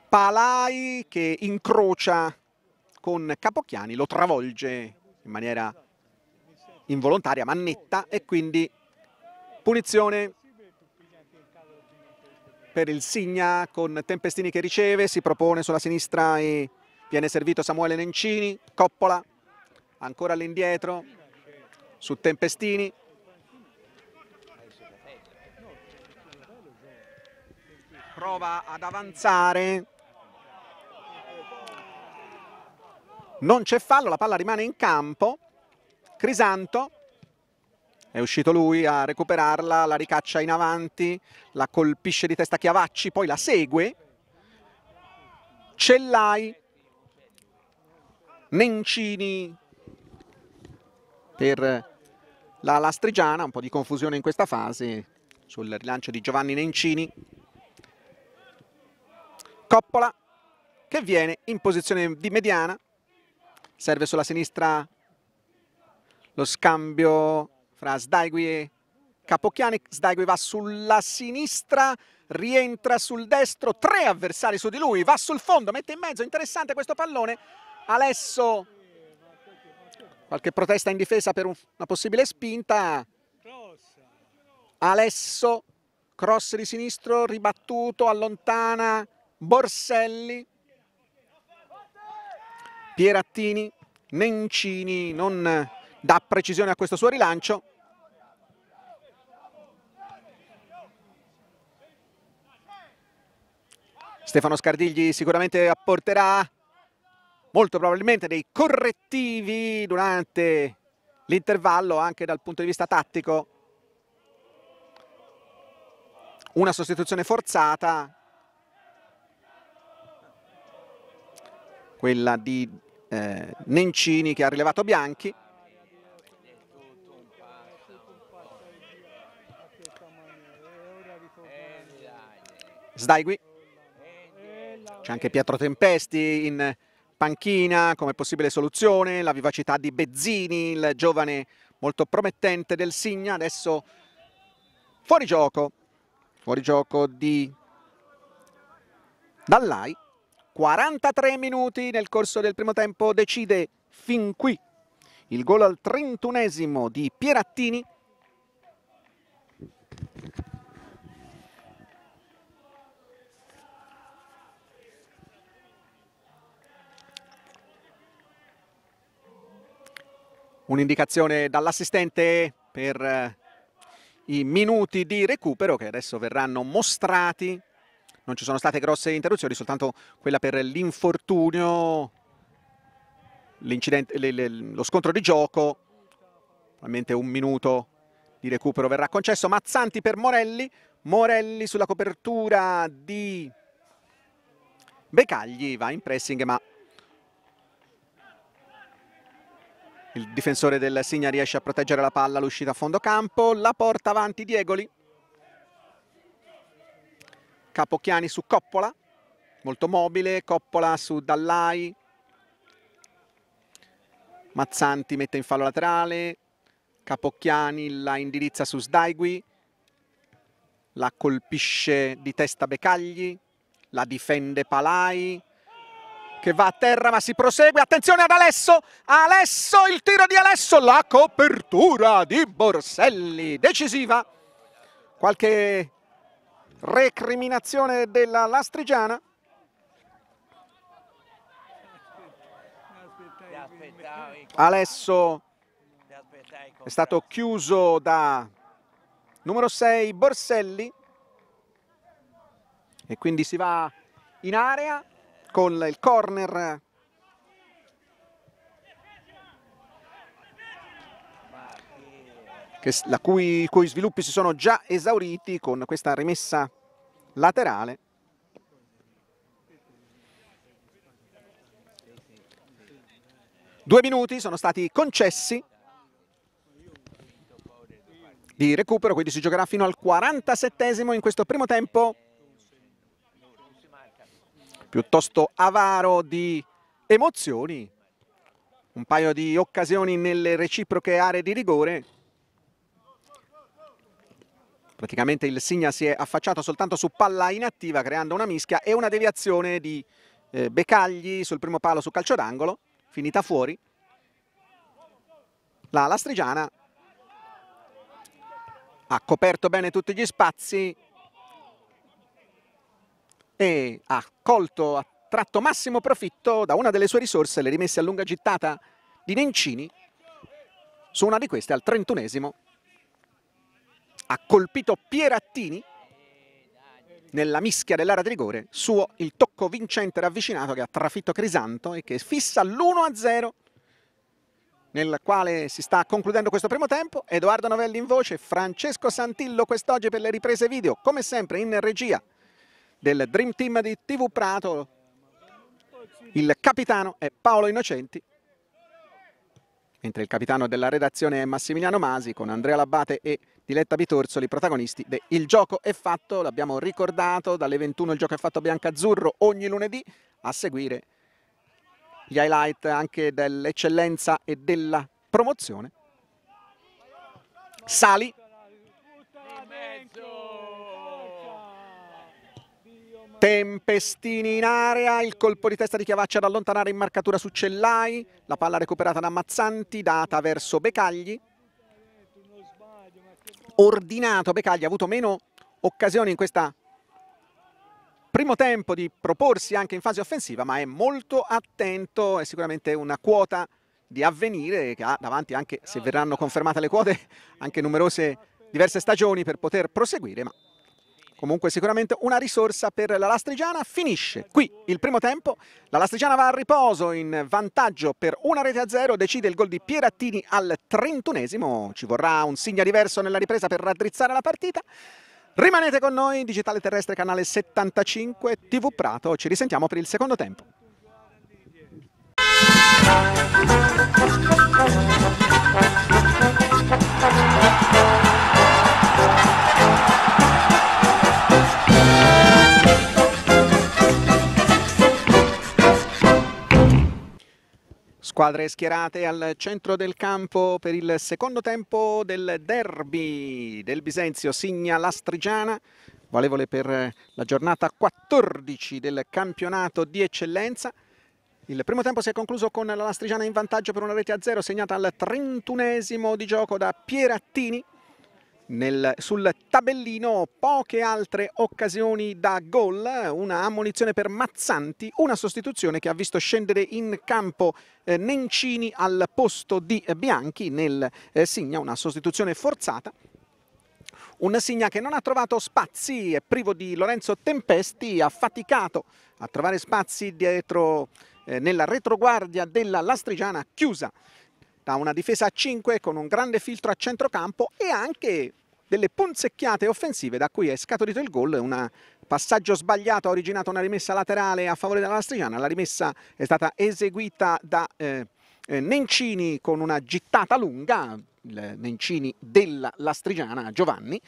Palai che incrocia con Capochiani, lo travolge in maniera involontaria, ma netta e quindi punizione per il Signa con Tempestini che riceve, si propone sulla sinistra e Viene servito Samuele Nencini, Coppola, ancora all'indietro, su Tempestini. Prova ad avanzare. Non c'è fallo, la palla rimane in campo. Crisanto, è uscito lui a recuperarla, la ricaccia in avanti, la colpisce di testa Chiavacci, poi la segue. Cellai Nencini per la Lastrigiana, un po' di confusione in questa fase sul rilancio di Giovanni Nencini. Coppola che viene in posizione di mediana, serve sulla sinistra lo scambio fra Sdaigui e Capocchiani, Sdaigui va sulla sinistra, rientra sul destro, tre avversari su di lui, va sul fondo, mette in mezzo, interessante questo pallone, Alesso qualche protesta in difesa per una possibile spinta Alesso cross di sinistro ribattuto allontana Borselli Pierattini Nencini non dà precisione a questo suo rilancio Stefano Scardigli sicuramente apporterà molto probabilmente dei correttivi durante l'intervallo anche dal punto di vista tattico. Una sostituzione forzata, quella di eh, Nencini che ha rilevato Bianchi. Sdaigui. C'è anche Pietro Tempesti in panchina come possibile soluzione, la vivacità di Bezzini, il giovane molto promettente del Signa, adesso fuori gioco, fuori gioco di Dallai, 43 minuti nel corso del primo tempo, decide fin qui il gol al 31esimo di Pierattini, Un'indicazione dall'assistente per eh, i minuti di recupero che adesso verranno mostrati. Non ci sono state grosse interruzioni, soltanto quella per l'infortunio, lo scontro di gioco. Probabilmente un minuto di recupero verrà concesso. Mazzanti per Morelli. Morelli sulla copertura di Becagli va in pressing ma Il difensore del Signa riesce a proteggere la palla all'uscita a fondo campo, la porta avanti Diegoli. Capocchiani su Coppola, molto mobile, Coppola su Dallai. Mazzanti mette in fallo laterale, Capocchiani la indirizza su Sdaigui, la colpisce di testa Becagli, la difende Palai, che va a terra ma si prosegue, attenzione ad Alesso, Alesso, il tiro di Alesso, la copertura di Borselli, decisiva, qualche recriminazione della Lastrigiana. Alesso è stato chiuso da numero 6 Borselli e quindi si va in area con il corner che, la cui, cui sviluppi si sono già esauriti con questa rimessa laterale Due minuti sono stati concessi di recupero, quindi si giocherà fino al 47 in questo primo tempo piuttosto avaro di emozioni, un paio di occasioni nelle reciproche aree di rigore. Praticamente il Signa si è affacciato soltanto su palla inattiva creando una mischia e una deviazione di eh, Becagli sul primo palo su calcio d'angolo, finita fuori. La Lastrigiana ha coperto bene tutti gli spazi, e ha colto a tratto massimo profitto da una delle sue risorse, le rimesse a lunga gittata di Nencini, su una di queste al trentunesimo ha colpito Pierattini nella mischia dell'area di rigore, suo il tocco vincente ravvicinato che ha trafitto Crisanto e che fissa l'1-0 nel quale si sta concludendo questo primo tempo, Edoardo Novelli in voce, Francesco Santillo quest'oggi per le riprese video, come sempre in regia del Dream Team di TV Prato. Il capitano è Paolo Innocenti, mentre il capitano della redazione è Massimiliano Masi con Andrea Labbate e Diletta Bitorzoli, protagonisti de Il Gioco è Fatto, l'abbiamo ricordato, dalle 21 il Gioco è Fatto bianca-azzurro ogni lunedì, a seguire gli highlight anche dell'eccellenza e della promozione. Sali Tempestini in area, il colpo di testa di Chiavaccia ad allontanare in marcatura su Cellai, la palla recuperata da Mazzanti, data verso Becagli. Ordinato Becagli, ha avuto meno occasioni in questo primo tempo di proporsi anche in fase offensiva, ma è molto attento, è sicuramente una quota di avvenire che ha davanti anche se verranno confermate le quote anche numerose diverse stagioni per poter proseguire ma comunque sicuramente una risorsa per la Lastrigiana. Finisce qui il primo tempo, la Lastrigiana va a riposo in vantaggio per una rete a zero, decide il gol di Pierattini al trentunesimo, ci vorrà un segna diverso nella ripresa per raddrizzare la partita. Rimanete con noi, Digitale Terrestre, canale 75, TV Prato, ci risentiamo per il secondo tempo. Thank you. Squadre schierate al centro del campo per il secondo tempo del derby del Bisenzio, Signa Lastrigiana, valevole per la giornata 14 del campionato di eccellenza. Il primo tempo si è concluso con la Lastrigiana in vantaggio per una rete a zero segnata al trentunesimo di gioco da Pierattini nel, sul tabellino poche altre occasioni da gol, una ammonizione per Mazzanti, una sostituzione che ha visto scendere in campo eh, Nencini al posto di Bianchi nel eh, Signa, una sostituzione forzata. Un Signa che non ha trovato spazi, è privo di Lorenzo Tempesti, ha faticato a trovare spazi dietro eh, nella retroguardia della Lastrigiana chiusa da una difesa a 5 con un grande filtro a centrocampo e anche delle punzecchiate offensive da cui è scaturito il gol, un passaggio sbagliato ha originato una rimessa laterale a favore della Lastrigiana, la rimessa è stata eseguita da eh, eh, Nencini con una gittata lunga, il Nencini della Lastrigiana, Giovanni,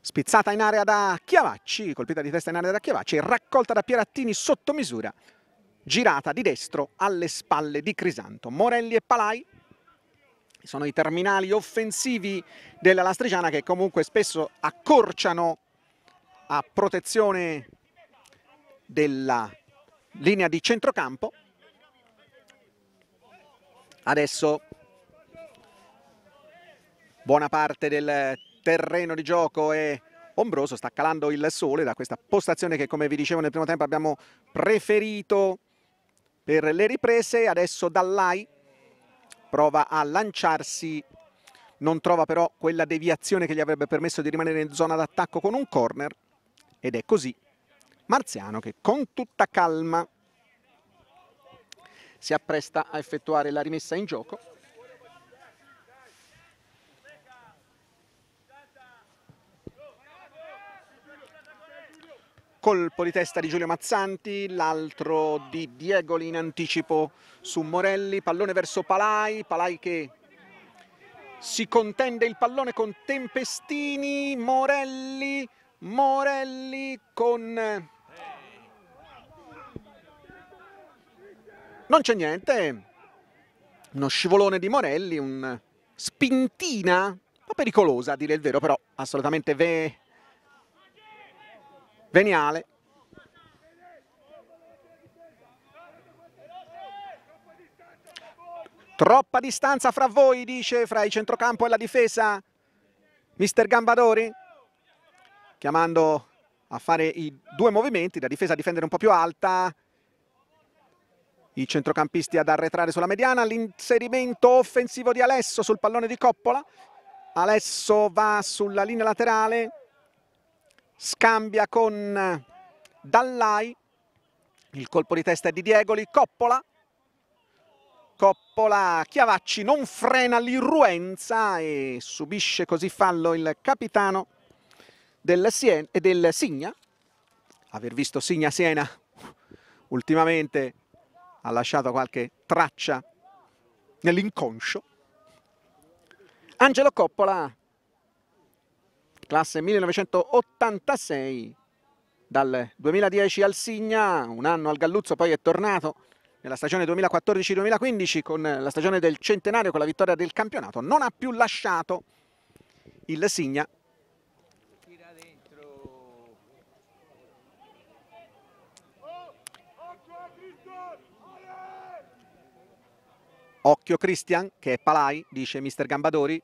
spizzata in area da Chiavacci, colpita di testa in area da Chiavacci, raccolta da Pierattini sotto misura girata di destro alle spalle di Crisanto. Morelli e Palai sono i terminali offensivi della Lastrigiana che comunque spesso accorciano a protezione della linea di centrocampo. Adesso buona parte del terreno di gioco è ombroso, sta calando il sole da questa postazione che come vi dicevo nel primo tempo abbiamo preferito per le riprese. Adesso Dallai prova a lanciarsi, non trova però quella deviazione che gli avrebbe permesso di rimanere in zona d'attacco con un corner. Ed è così Marziano che con tutta calma si appresta a effettuare la rimessa in gioco. colpo di testa di Giulio Mazzanti, l'altro di Diegoli in anticipo su Morelli, pallone verso Palai, Palai che si contende il pallone con Tempestini, Morelli, Morelli con... Non c'è niente, uno scivolone di Morelli, un spintina un po' pericolosa a dire il vero, però assolutamente ve veniale. Troppa distanza fra voi, dice, fra il centrocampo e la difesa. Mister Gambadori, chiamando a fare i due movimenti, la difesa a difendere un po' più alta, i centrocampisti ad arretrare sulla mediana, l'inserimento offensivo di Alesso sul pallone di Coppola, Alesso va sulla linea laterale, scambia con eh, Dallai, il colpo di testa è di Diegoli, Coppola, Coppola, Chiavacci non frena l'irruenza e subisce così fallo il capitano del, Sien e del Signa. Aver visto Signa Siena ultimamente ha lasciato qualche traccia nell'inconscio. Angelo Coppola classe 1986. Dal 2010 al Signa, un anno al Galluzzo, poi è tornato nella stagione 2014-2015 con la stagione del centenario, con la vittoria del campionato. Non ha più lasciato il Signa Occhio Christian, che è Palai, dice mister Gambadori,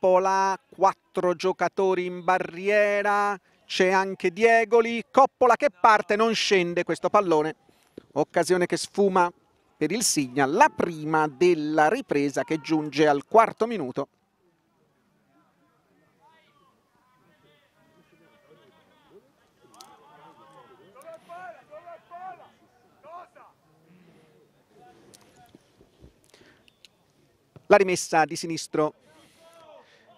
Coppola, quattro giocatori in barriera, c'è anche Diegoli, Coppola che parte, non scende questo pallone, occasione che sfuma per il Signa, la prima della ripresa che giunge al quarto minuto. La rimessa di sinistro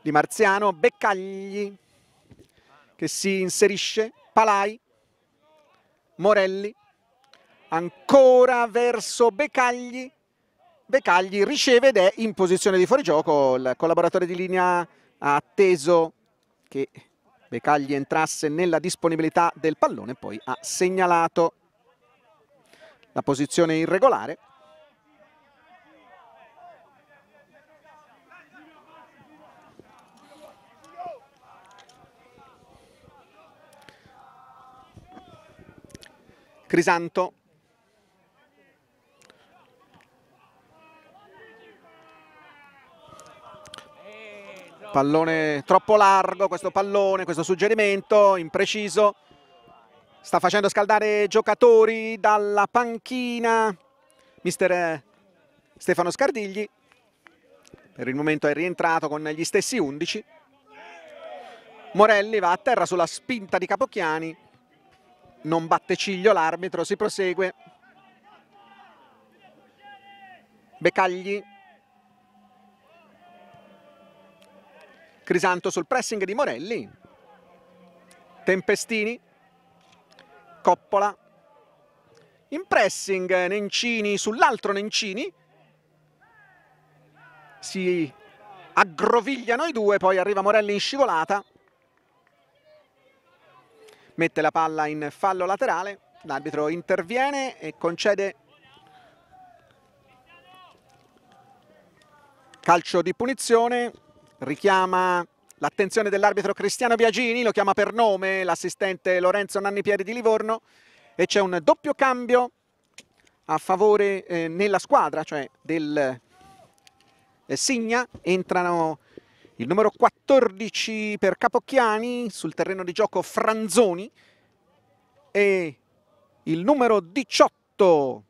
di Marziano, Beccagli che si inserisce, Palai, Morelli, ancora verso Beccagli, Beccagli riceve ed è in posizione di fuorigioco, il collaboratore di linea ha atteso che Beccagli entrasse nella disponibilità del pallone, poi ha segnalato la posizione irregolare. Crisanto. Pallone troppo largo, questo pallone, questo suggerimento impreciso. Sta facendo scaldare giocatori dalla panchina. Mister eh, Stefano Scardigli. Per il momento è rientrato con gli stessi 11. Morelli va a terra sulla spinta di Capocchiani non batte ciglio l'arbitro, si prosegue. Becagli. Crisanto sul pressing di Morelli. Tempestini. Coppola. In pressing Nencini sull'altro Nencini. Si aggrovigliano i due, poi arriva Morelli in scivolata mette la palla in fallo laterale, l'arbitro interviene e concede calcio di punizione, richiama l'attenzione dell'arbitro Cristiano Biagini, lo chiama per nome l'assistente Lorenzo Nannipieri di Livorno e c'è un doppio cambio a favore eh, nella squadra, cioè del eh, Signa, entrano il numero 14 per Capocchiani, sul terreno di gioco Franzoni e il numero 18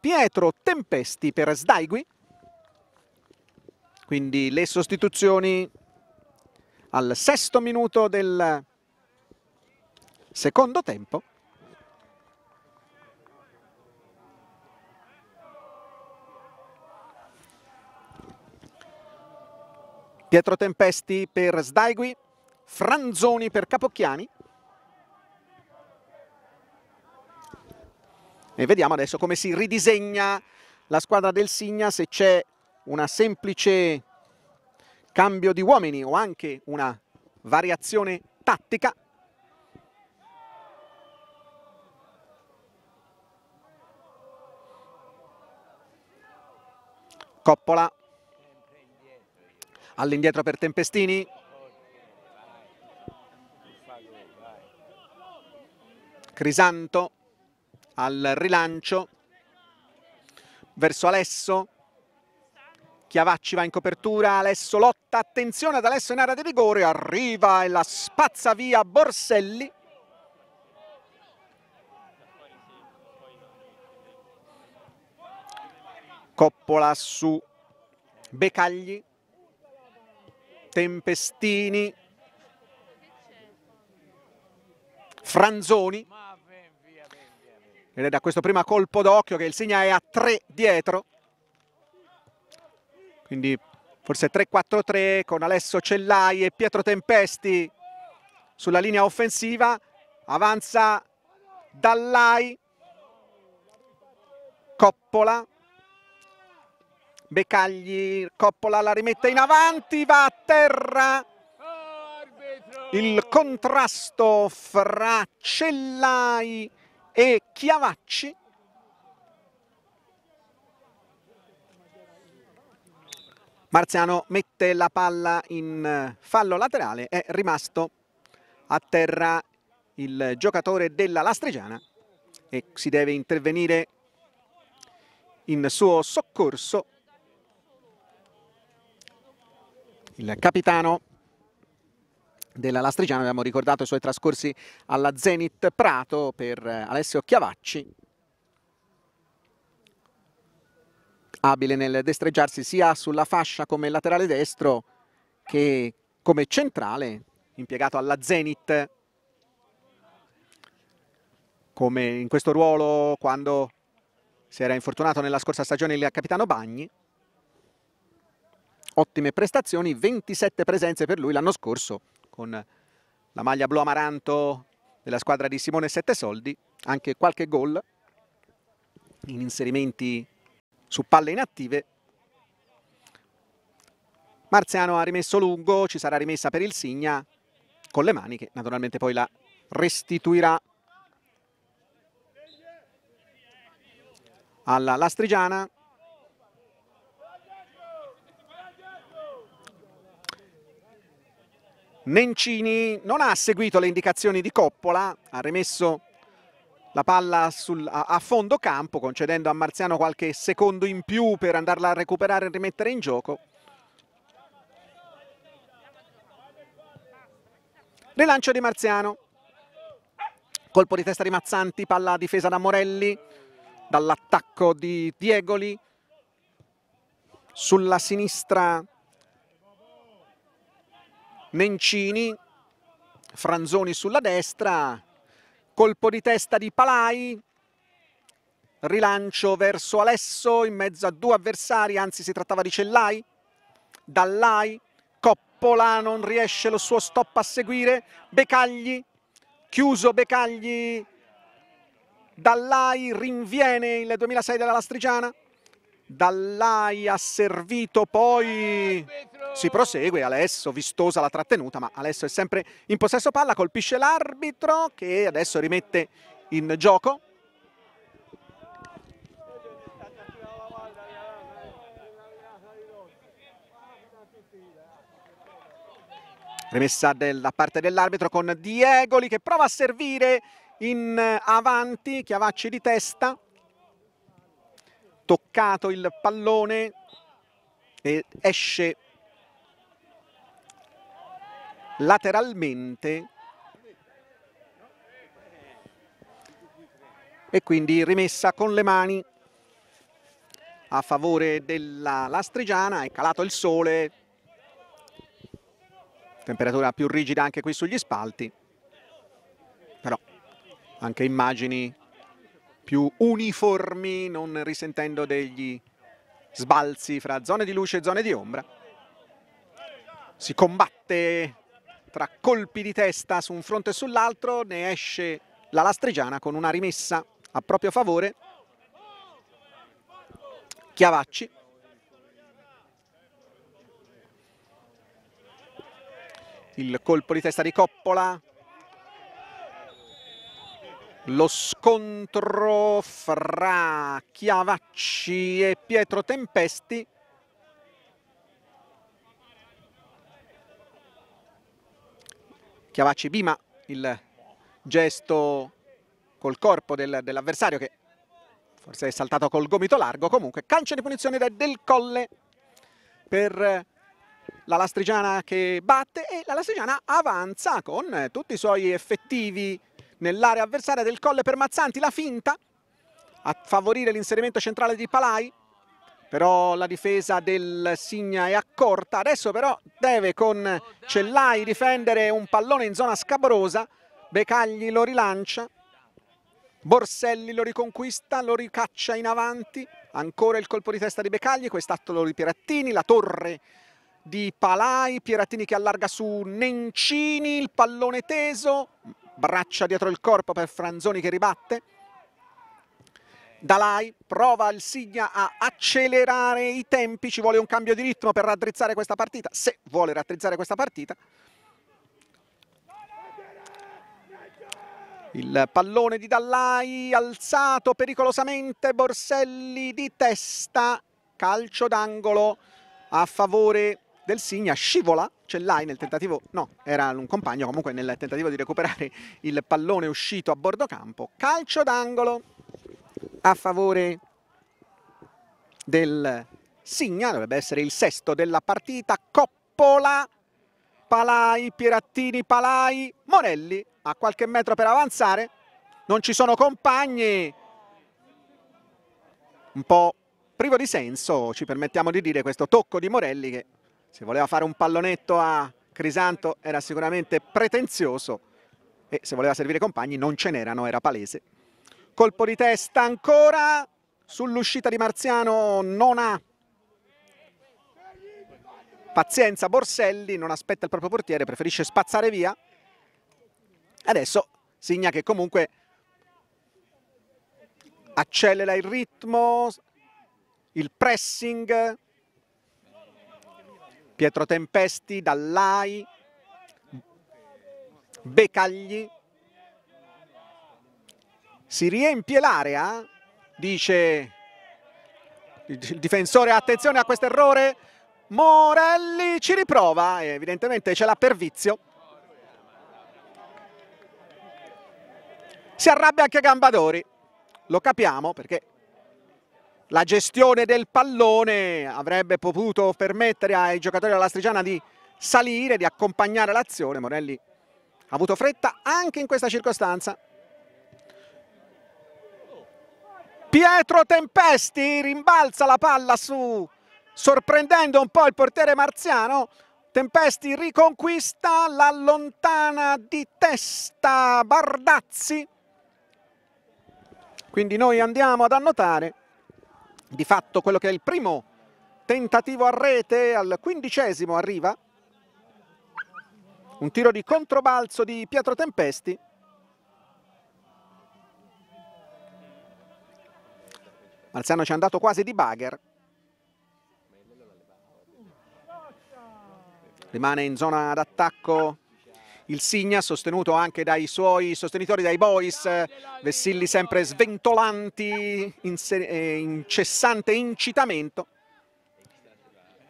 Pietro Tempesti per Sdaigui. Quindi le sostituzioni al sesto minuto del secondo tempo. Pietro Tempesti per Sdaigui, Franzoni per Capocchiani. E vediamo adesso come si ridisegna la squadra del Signa, se c'è una semplice cambio di uomini o anche una variazione tattica. Coppola all'indietro per Tempestini Crisanto al rilancio verso Alesso Chiavacci va in copertura, Alesso lotta, attenzione ad Alesso in area di rigore, arriva e la spazza via Borselli. Coppola su Becagli. Tempestini, Franzoni. Ed è da questo primo colpo d'occhio che il segna è a 3 dietro. Quindi forse 3-4-3 con Alesso Cellai e Pietro Tempesti sulla linea offensiva. Avanza Dallai, Coppola, Beccagli, Coppola la rimette in avanti, va a terra il contrasto fra Cellai e Chiavacci. Marziano mette la palla in fallo laterale, è rimasto a terra il giocatore della Lastrigiana e si deve intervenire in suo soccorso il capitano della Lastrigiana, abbiamo ricordato i suoi trascorsi alla Zenit Prato per eh, Alessio Chiavacci. Abile nel destreggiarsi sia sulla fascia come laterale destro che come centrale, impiegato alla Zenit. Come in questo ruolo quando si era infortunato nella scorsa stagione il capitano Bagni ottime prestazioni, 27 presenze per lui l'anno scorso con la maglia blu amaranto della squadra di Simone Sette Soldi, anche qualche gol in inserimenti su palle inattive. Marziano ha rimesso lungo, ci sarà rimessa per il Signa con le mani che naturalmente poi la restituirà alla Lastrigiana. Nencini non ha seguito le indicazioni di Coppola, ha rimesso la palla sul, a, a, fondo campo concedendo a Marziano qualche secondo in più per andarla a recuperare e rimettere in gioco. Rilancio di Marziano, colpo di testa di Mazzanti, palla difesa da Morelli, dall'attacco di Diegoli, sulla sinistra Mencini, Franzoni sulla destra, colpo di testa di Palai, rilancio verso Alesso in mezzo a due avversari, anzi si trattava di Cellai, Dallai, Coppola non riesce lo suo stop a seguire, Becagli, chiuso Becagli, Dallai rinviene il 2006 della Lastrigiana, Dallai ha servito poi... Si prosegue, Alesso, vistosa la trattenuta, ma Alesso è sempre in possesso palla, colpisce l'arbitro che adesso rimette in gioco. Rimessa da parte dell'arbitro con Diegoli che prova a servire in avanti, Chiavacci di testa, toccato il pallone e esce lateralmente e quindi rimessa con le mani a favore della Lastrigiana, è calato il sole, temperatura più rigida anche qui sugli spalti, però anche immagini più uniformi, non risentendo degli sbalzi fra zone di luce e zone di ombra. Si combatte tra colpi di testa su un fronte e sull'altro, ne esce la Lastrigiana con una rimessa a proprio favore. Chiavacci. Il colpo di testa di Coppola lo scontro fra Chiavacci e Pietro Tempesti. Chiavacci Bima, il gesto col corpo del, dell'avversario che forse è saltato col gomito largo, comunque calcio di punizione Del Colle per la Lastrigiana che batte e la Lastrigiana avanza con tutti i suoi effettivi nell'area avversaria del Colle per Mazzanti, la finta a favorire l'inserimento centrale di Palai, però la difesa del Signa è accorta, adesso però deve con Cellai difendere un pallone in zona scabrosa, Becagli lo rilancia, Borselli lo riconquista, lo ricaccia in avanti, ancora il colpo di testa di Becagli, quest'attolo di Pierattini, la torre di Palai, Pierattini che allarga su Nencini, il pallone teso, braccia dietro il corpo per Franzoni che ribatte. Dalai prova il Signa a accelerare i tempi, ci vuole un cambio di ritmo per raddrizzare questa partita, se vuole raddrizzare questa partita. Il pallone di Dallai alzato pericolosamente, Borselli di testa, calcio d'angolo a favore del Signa scivola, Cellai nel tentativo, no, era un compagno comunque nel tentativo di recuperare il pallone uscito a bordo campo, calcio d'angolo a favore del Signa, dovrebbe essere il sesto della partita, Coppola, Palai, Pirattini, Palai, Morelli a qualche metro per avanzare, non ci sono compagni, un po' privo di senso, ci permettiamo di dire, questo tocco di Morelli che se voleva fare un pallonetto a Crisanto era sicuramente pretenzioso e se voleva servire compagni non ce n'erano, era palese. Colpo di testa ancora sull'uscita di Marziano, non ha pazienza Borselli, non aspetta il proprio portiere, preferisce spazzare via. Adesso segna che comunque accelera il ritmo, il pressing, Pietro Tempesti, Dallai, Becagli. Si riempie l'area, dice il difensore, attenzione a questo errore, Morelli ci riprova, e evidentemente ce l'ha per vizio. Si arrabbia anche Gambadori, lo capiamo perché la gestione del pallone avrebbe potuto permettere ai giocatori della Lastrigiana di salire, di accompagnare l'azione. Morelli ha avuto fretta anche in questa circostanza. Pietro Tempesti rimbalza la palla su, sorprendendo un po' il portiere marziano. Tempesti riconquista la lontana di testa Bardazzi. Quindi noi andiamo ad annotare di fatto quello che è il primo tentativo a rete al quindicesimo arriva un tiro di controbalzo di Pietro Tempesti Malziano ci è andato quasi di bagher rimane in zona d'attacco il Signa, sostenuto anche dai suoi sostenitori, dai boys, vessilli sempre sventolanti, eh, incessante incitamento.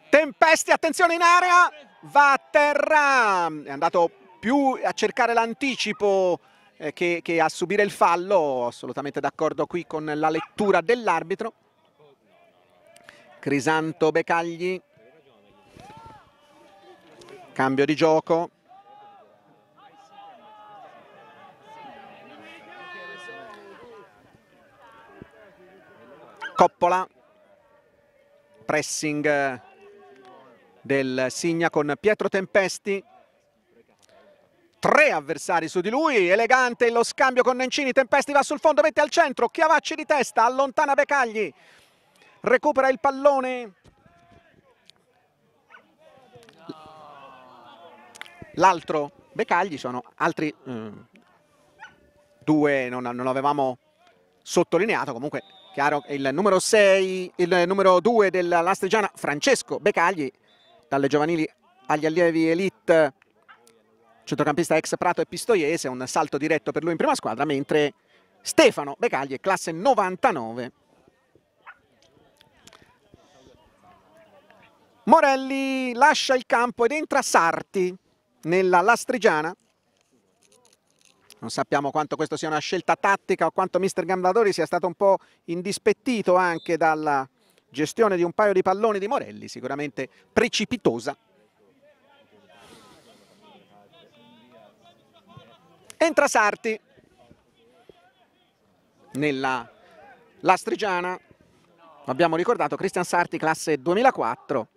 Tempesti, attenzione in area, va a terra, è andato più a cercare l'anticipo eh, che, che a subire il fallo, assolutamente d'accordo qui con la lettura dell'arbitro. Crisanto Becagli, cambio di gioco, Coppola, pressing eh, del Signa con Pietro Tempesti, tre avversari su di lui, elegante lo scambio con Nencini, Tempesti va sul fondo, mette al centro, Chiavacci di testa, allontana Becagli, recupera il pallone. L'altro Becagli sono altri eh, due, non, non avevamo sottolineato, comunque Chiaro il numero 6, il numero 2 della Lastrigiana, Francesco Becagli, dalle giovanili agli allievi elite, centrocampista ex Prato e Pistoiese, un salto diretto per lui in prima squadra, mentre Stefano Becagli è classe 99. Morelli lascia il campo ed entra Sarti nella Lastrigiana. Non sappiamo quanto questa sia una scelta tattica o quanto mister Gambadori sia stato un po' indispettito anche dalla gestione di un paio di palloni di Morelli, sicuramente precipitosa. Entra Sarti nella lastrigiana. Abbiamo ricordato Cristian Sarti, classe 2004,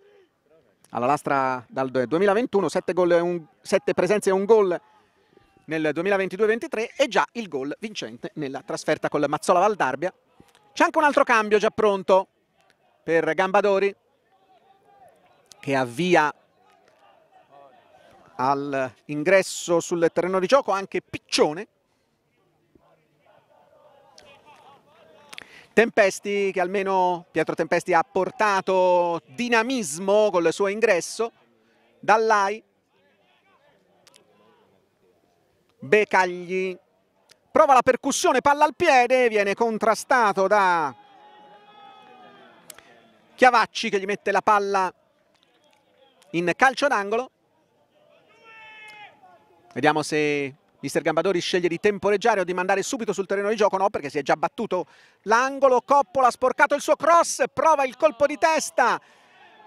alla lastra dal 2021, 7, presenze e un gol nel 2022-23 e già il gol vincente nella trasferta col Mazzola Valdarbia. C'è anche un altro cambio già pronto per Gambadori che avvia all'ingresso sul terreno di gioco anche Piccione. Tempesti che almeno Pietro Tempesti ha portato dinamismo col suo ingresso. Dallai Becagli. Prova la percussione, palla al piede, viene contrastato da Chiavacci che gli mette la palla in calcio d'angolo. Vediamo se Mister Gambadori sceglie di temporeggiare o di mandare subito sul terreno di gioco, no perché si è già battuto l'angolo, Coppola ha sporcato il suo cross, prova il colpo di testa,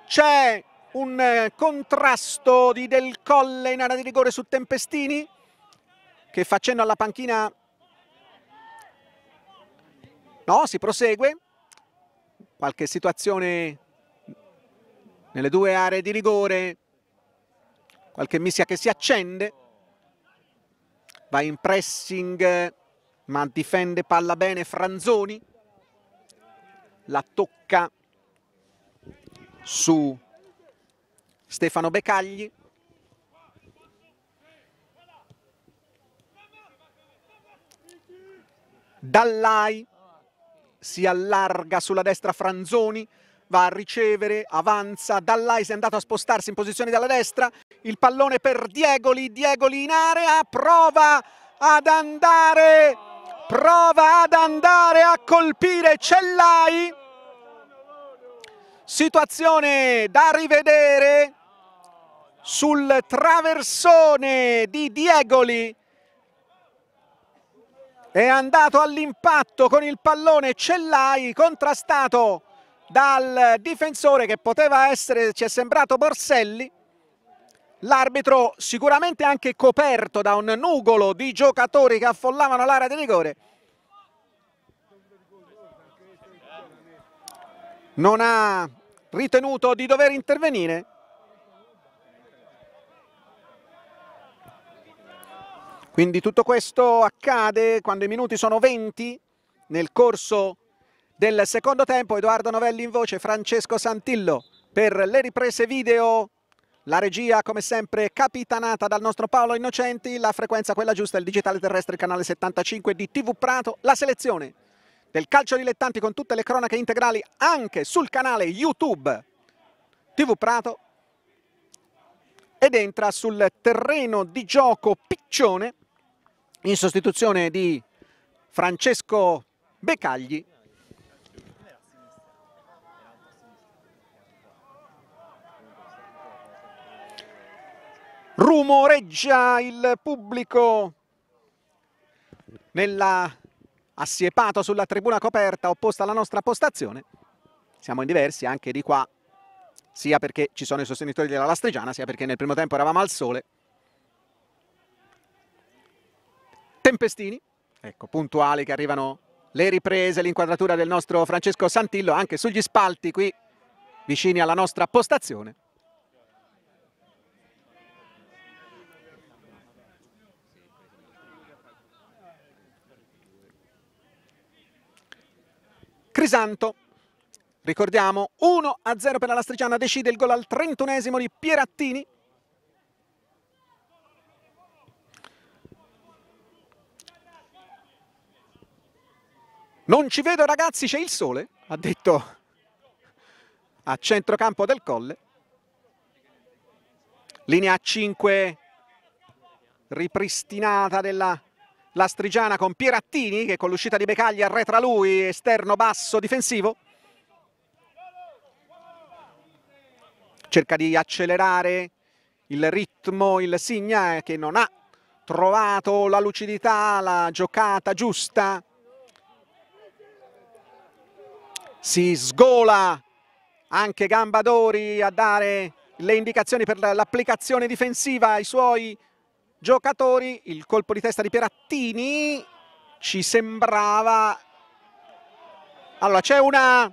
c'è un eh, contrasto di Del Colle in area di rigore su Tempestini, che facendo alla panchina no si prosegue qualche situazione nelle due aree di rigore qualche mischia che si accende va in pressing ma difende palla bene Franzoni la tocca su Stefano Becagli Dallai si allarga sulla destra Franzoni, va a ricevere, avanza, Dallai si è andato a spostarsi in posizione dalla destra, il pallone per Diegoli, Diegoli in area, prova ad andare, prova ad andare a colpire Cellai, situazione da rivedere sul traversone di Diegoli, è andato all'impatto con il pallone Cellai contrastato dal difensore che poteva essere, ci è sembrato Borselli l'arbitro sicuramente anche coperto da un nugolo di giocatori che affollavano l'area di rigore non ha ritenuto di dover intervenire Quindi tutto questo accade quando i minuti sono 20 nel corso del secondo tempo. Edoardo Novelli in voce, Francesco Santillo per le riprese video. La regia come sempre capitanata dal nostro Paolo Innocenti, la frequenza quella giusta, il digitale terrestre, il canale 75 di TV Prato, la selezione del calcio dilettanti con tutte le cronache integrali anche sul canale YouTube TV Prato ed entra sul terreno di gioco Piccione in sostituzione di Francesco Beccagli rumoreggia il pubblico nella assiepato sulla tribuna coperta opposta alla nostra postazione siamo in diversi anche di qua sia perché ci sono i sostenitori della Lastrigiana sia perché nel primo tempo eravamo al sole Tempestini, ecco, puntuali che arrivano le riprese, l'inquadratura del nostro Francesco Santillo anche sugli spalti qui vicini alla nostra postazione. Crisanto, ricordiamo 1-0 per la Lastrigiana, decide il gol al 31esimo di Pierattini. Non ci vedo ragazzi, c'è il sole, ha detto a centrocampo del Colle. Linea 5 ripristinata della Lastrigiana con Pierattini che con l'uscita di Becaglia arretra lui, esterno basso difensivo. Cerca di accelerare il ritmo, il Signa eh, che non ha trovato la lucidità, la giocata giusta si sgola anche Gambadori a dare le indicazioni per l'applicazione difensiva ai suoi giocatori, il colpo di testa di Perattini ci sembrava... Allora c'è una...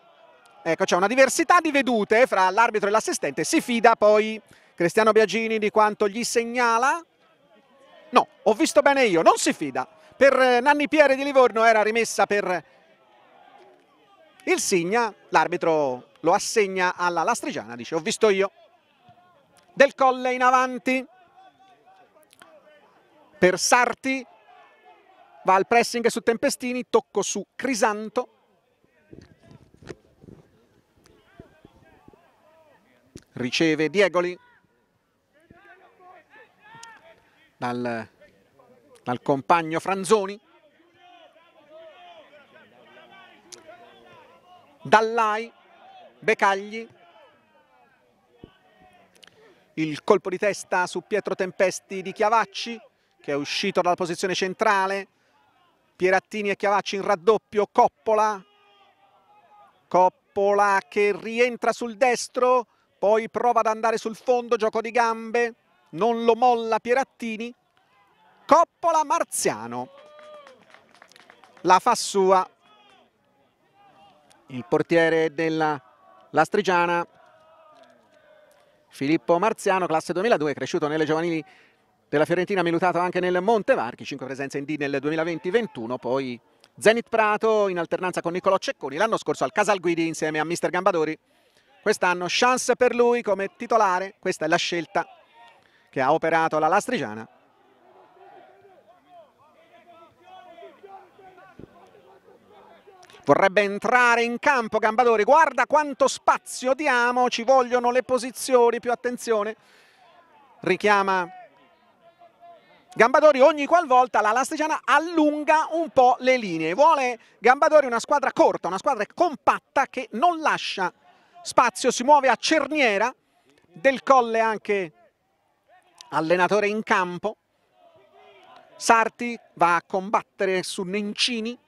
Ecco, una diversità di vedute fra l'arbitro e l'assistente, si fida poi Cristiano Biagini di quanto gli segnala? No, ho visto bene io, non si fida. Per eh, Nanni Pieri di Livorno era rimessa per il Signa, l'arbitro lo assegna alla Lastrigiana, dice ho visto io. Del Colle in avanti per Sarti, va al pressing su Tempestini, tocco su Crisanto. Riceve Diegoli dal, dal compagno Franzoni. Dallai, Becagli, il colpo di testa su Pietro Tempesti di Chiavacci che è uscito dalla posizione centrale, Pierattini e Chiavacci in raddoppio, Coppola, Coppola che rientra sul destro, poi prova ad andare sul fondo, gioco di gambe, non lo molla Pierattini, Coppola Marziano, la fa sua il portiere della Lastrigiana Filippo Marziano, classe 2002, cresciuto nelle giovanili della Fiorentina, milutato anche nel Montevarchi, 5 presenze in D nel 2020-21, poi Zenit Prato in alternanza con Niccolò Cecconi, l'anno scorso al Casalguidi insieme a Mister Gambadori, quest'anno chance per lui come titolare, questa è la scelta che ha operato la Lastrigiana. vorrebbe entrare in campo Gambadori, guarda quanto spazio diamo, ci vogliono le posizioni, più attenzione, richiama Gambadori ogni qualvolta la Lastigiana allunga un po' le linee, vuole Gambadori una squadra corta, una squadra compatta che non lascia spazio, si muove a cerniera, del Colle anche allenatore in campo, Sarti va a combattere su Nencini,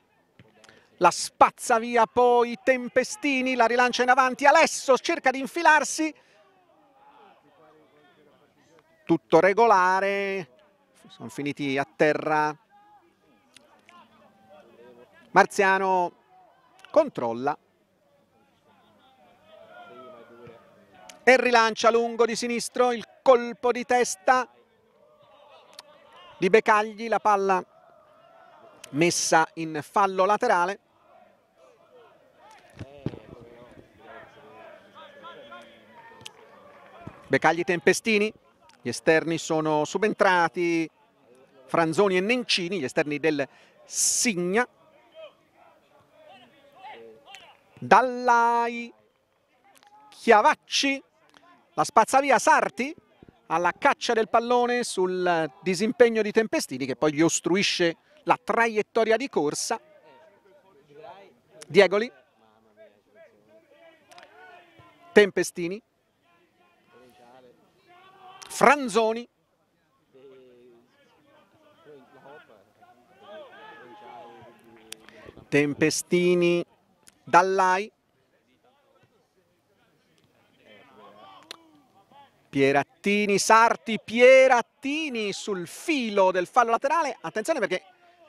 la spazza via poi Tempestini, la rilancia in avanti, Alesso cerca di infilarsi, tutto regolare, sono finiti a terra, Marziano controlla e rilancia lungo di sinistro il colpo di testa di Becagli, la palla messa in fallo laterale. Becagli Tempestini, gli esterni sono subentrati Franzoni e Nencini, gli esterni del Signa. Dallai, Chiavacci, la spazza via Sarti alla caccia del pallone sul disimpegno di Tempestini che poi gli ostruisce la traiettoria di corsa. Diegoli, Tempestini, Franzoni. Tempestini, Dallai. Pierattini, Sarti, Pierattini sul filo del fallo laterale. Attenzione perché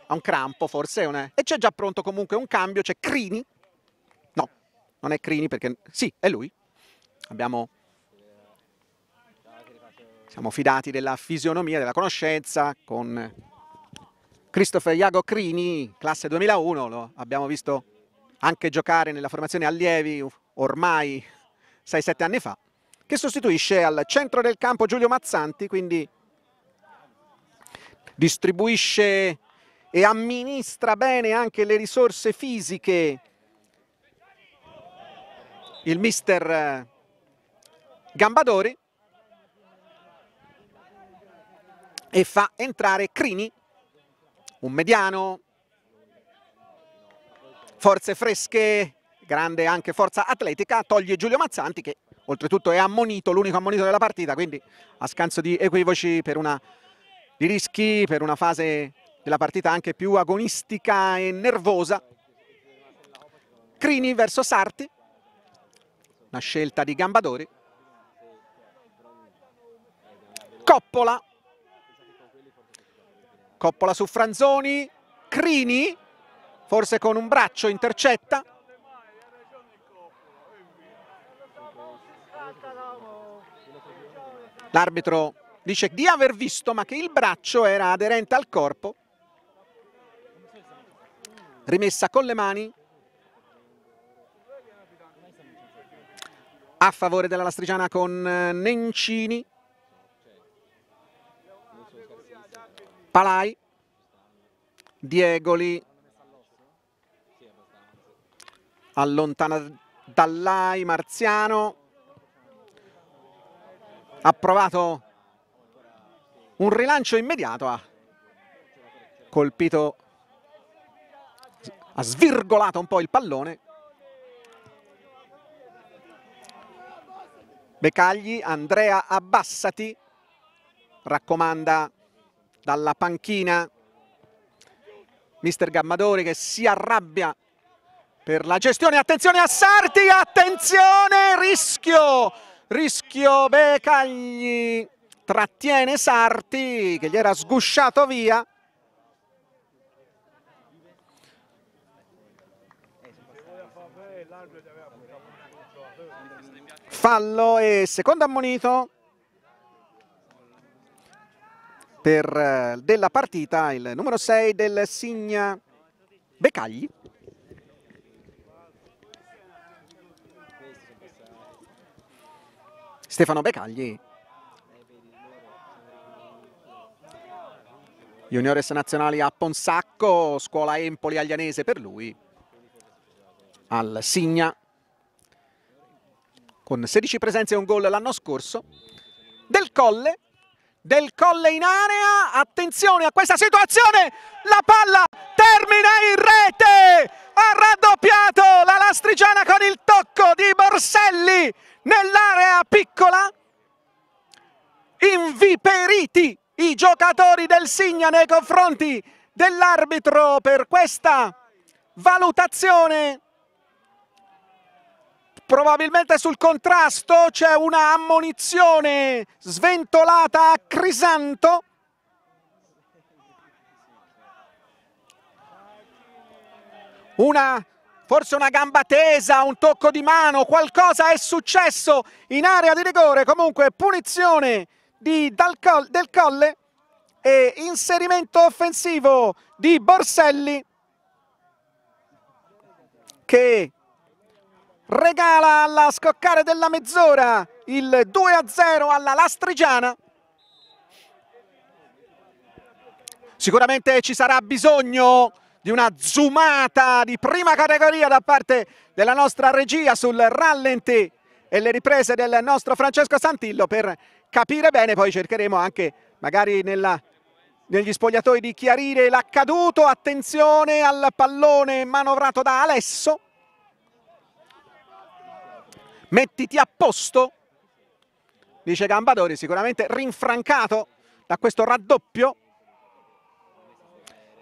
ha un crampo forse. Una... E c'è già pronto comunque un cambio, c'è Crini. No, non è Crini perché... Sì, è lui. Abbiamo siamo fidati della fisionomia, della conoscenza con Christopher Iago Crini, classe 2001, lo abbiamo visto anche giocare nella formazione allievi ormai 6-7 anni fa, che sostituisce al centro del campo Giulio Mazzanti, quindi distribuisce e amministra bene anche le risorse fisiche il mister eh, Gambadori e fa entrare Crini, un mediano, forze fresche, grande anche forza atletica, toglie Giulio Mazzanti che oltretutto è ammonito, l'unico ammonito della partita, quindi a scanso di equivoci per una, di rischi, per una fase della partita anche più agonistica e nervosa. Crini verso Sarti, una scelta di Gambadori. Coppola Coppola su Franzoni, Crini, forse con un braccio intercetta. L'arbitro dice di aver visto ma che il braccio era aderente al corpo. Rimessa con le mani. A favore della Lastrigiana con eh, Nencini. Palai, Diegoli, allontana Dallai, Marziano, ha provato un rilancio immediato, ha colpito, ha svirgolato un po' il pallone. Becagli, Andrea Abbassati, raccomanda dalla panchina mister Gammadori che si arrabbia per la gestione, attenzione a Sarti, attenzione, rischio, rischio Becagli, trattiene Sarti che gli era sgusciato via. Fallo e secondo ammonito per, eh, della partita, il numero 6 del Signa Becagli. Stefano Becagli. Juniores nazionali a Ponsacco, scuola Empoli Aglianese per lui. Al Signa con 16 presenze e un gol l'anno scorso. Del Colle del Colle in area, attenzione a questa situazione, la palla termina in rete, ha raddoppiato la Lastrigiana con il tocco di Borselli nell'area piccola, inviperiti i giocatori del Signa nei confronti dell'arbitro per questa valutazione probabilmente sul contrasto c'è una ammonizione sventolata a Crisanto una forse una gamba tesa, un tocco di mano, qualcosa è successo in area di rigore, comunque punizione di Col del Colle e inserimento offensivo di Borselli che regala alla scoccare della mezz'ora il 2-0 alla Lastrigiana. Sicuramente ci sarà bisogno di una zoomata di prima categoria da parte della nostra regia sul rallenti e le riprese del nostro Francesco Santillo per capire bene, poi cercheremo anche magari nella, negli spogliatoi di chiarire l'accaduto, attenzione al pallone manovrato da Alesso mettiti a posto, dice Gambadori, sicuramente rinfrancato da questo raddoppio,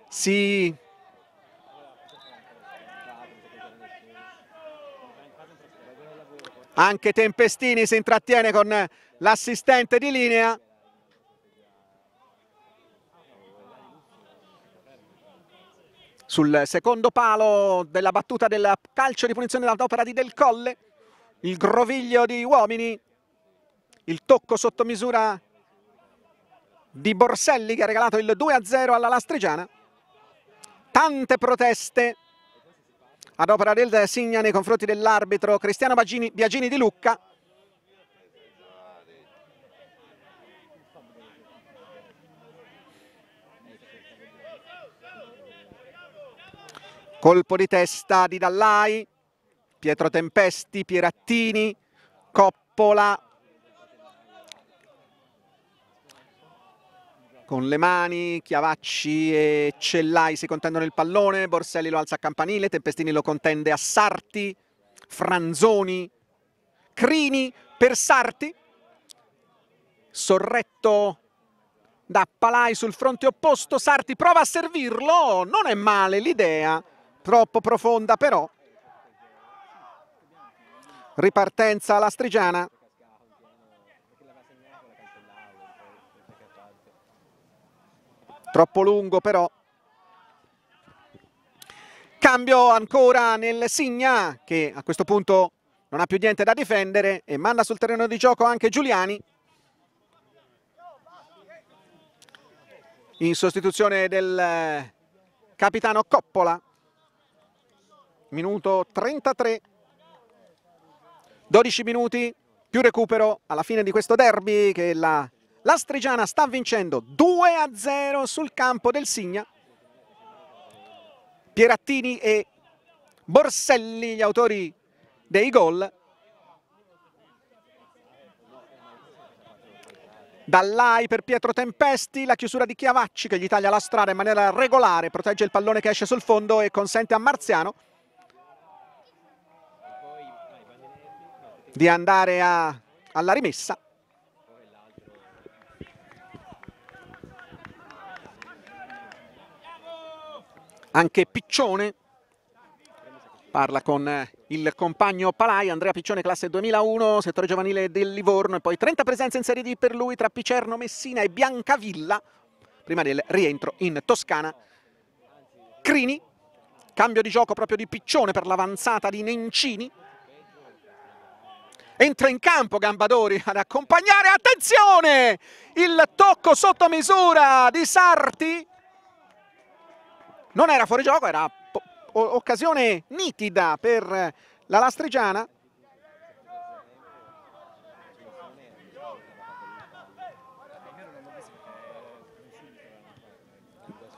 si anche Tempestini si intrattiene con l'assistente di linea sul secondo palo della battuta del calcio di punizione dall'opera di Del Colle il groviglio di uomini, il tocco sotto misura di Borselli che ha regalato il 2-0 alla Lastrigiana. Tante proteste ad opera del Signa nei confronti dell'arbitro Cristiano Bagini, Biagini di Lucca. Colpo di testa di Dallai. Pietro Tempesti, Pierattini, Coppola. Con le mani, Chiavacci e Cellai si contendono il pallone, Borselli lo alza a campanile, Tempestini lo contende a Sarti, Franzoni, Crini per Sarti. Sorretto da Palai sul fronte opposto, Sarti prova a servirlo, non è male l'idea, troppo profonda però. Ripartenza alla Strigiana. Troppo lungo però. Cambio ancora nel Signa che a questo punto non ha più niente da difendere e manda sul terreno di gioco anche Giuliani. In sostituzione del eh, capitano Coppola. Minuto 33. 12 minuti più recupero alla fine di questo derby che la Lastrigiana sta vincendo 2 a 0 sul campo del Signa. Pierattini e Borselli gli autori dei gol. Dall'Ai per Pietro Tempesti, la chiusura di Chiavacci che gli taglia la strada in maniera regolare, protegge il pallone che esce sul fondo e consente a Marziano di andare a, alla rimessa. Anche Piccione parla con eh, il compagno Palai, Andrea Piccione classe 2001, settore giovanile del Livorno e poi 30 presenze in Serie D per lui tra Picerno, Messina e Biancavilla prima del rientro in Toscana. Crini, cambio di gioco proprio di Piccione per l'avanzata di Nencini, entra in campo Gambadori ad accompagnare, attenzione, il tocco sotto misura di Sarti, non era fuori gioco, era occasione nitida per la Lastrigiana.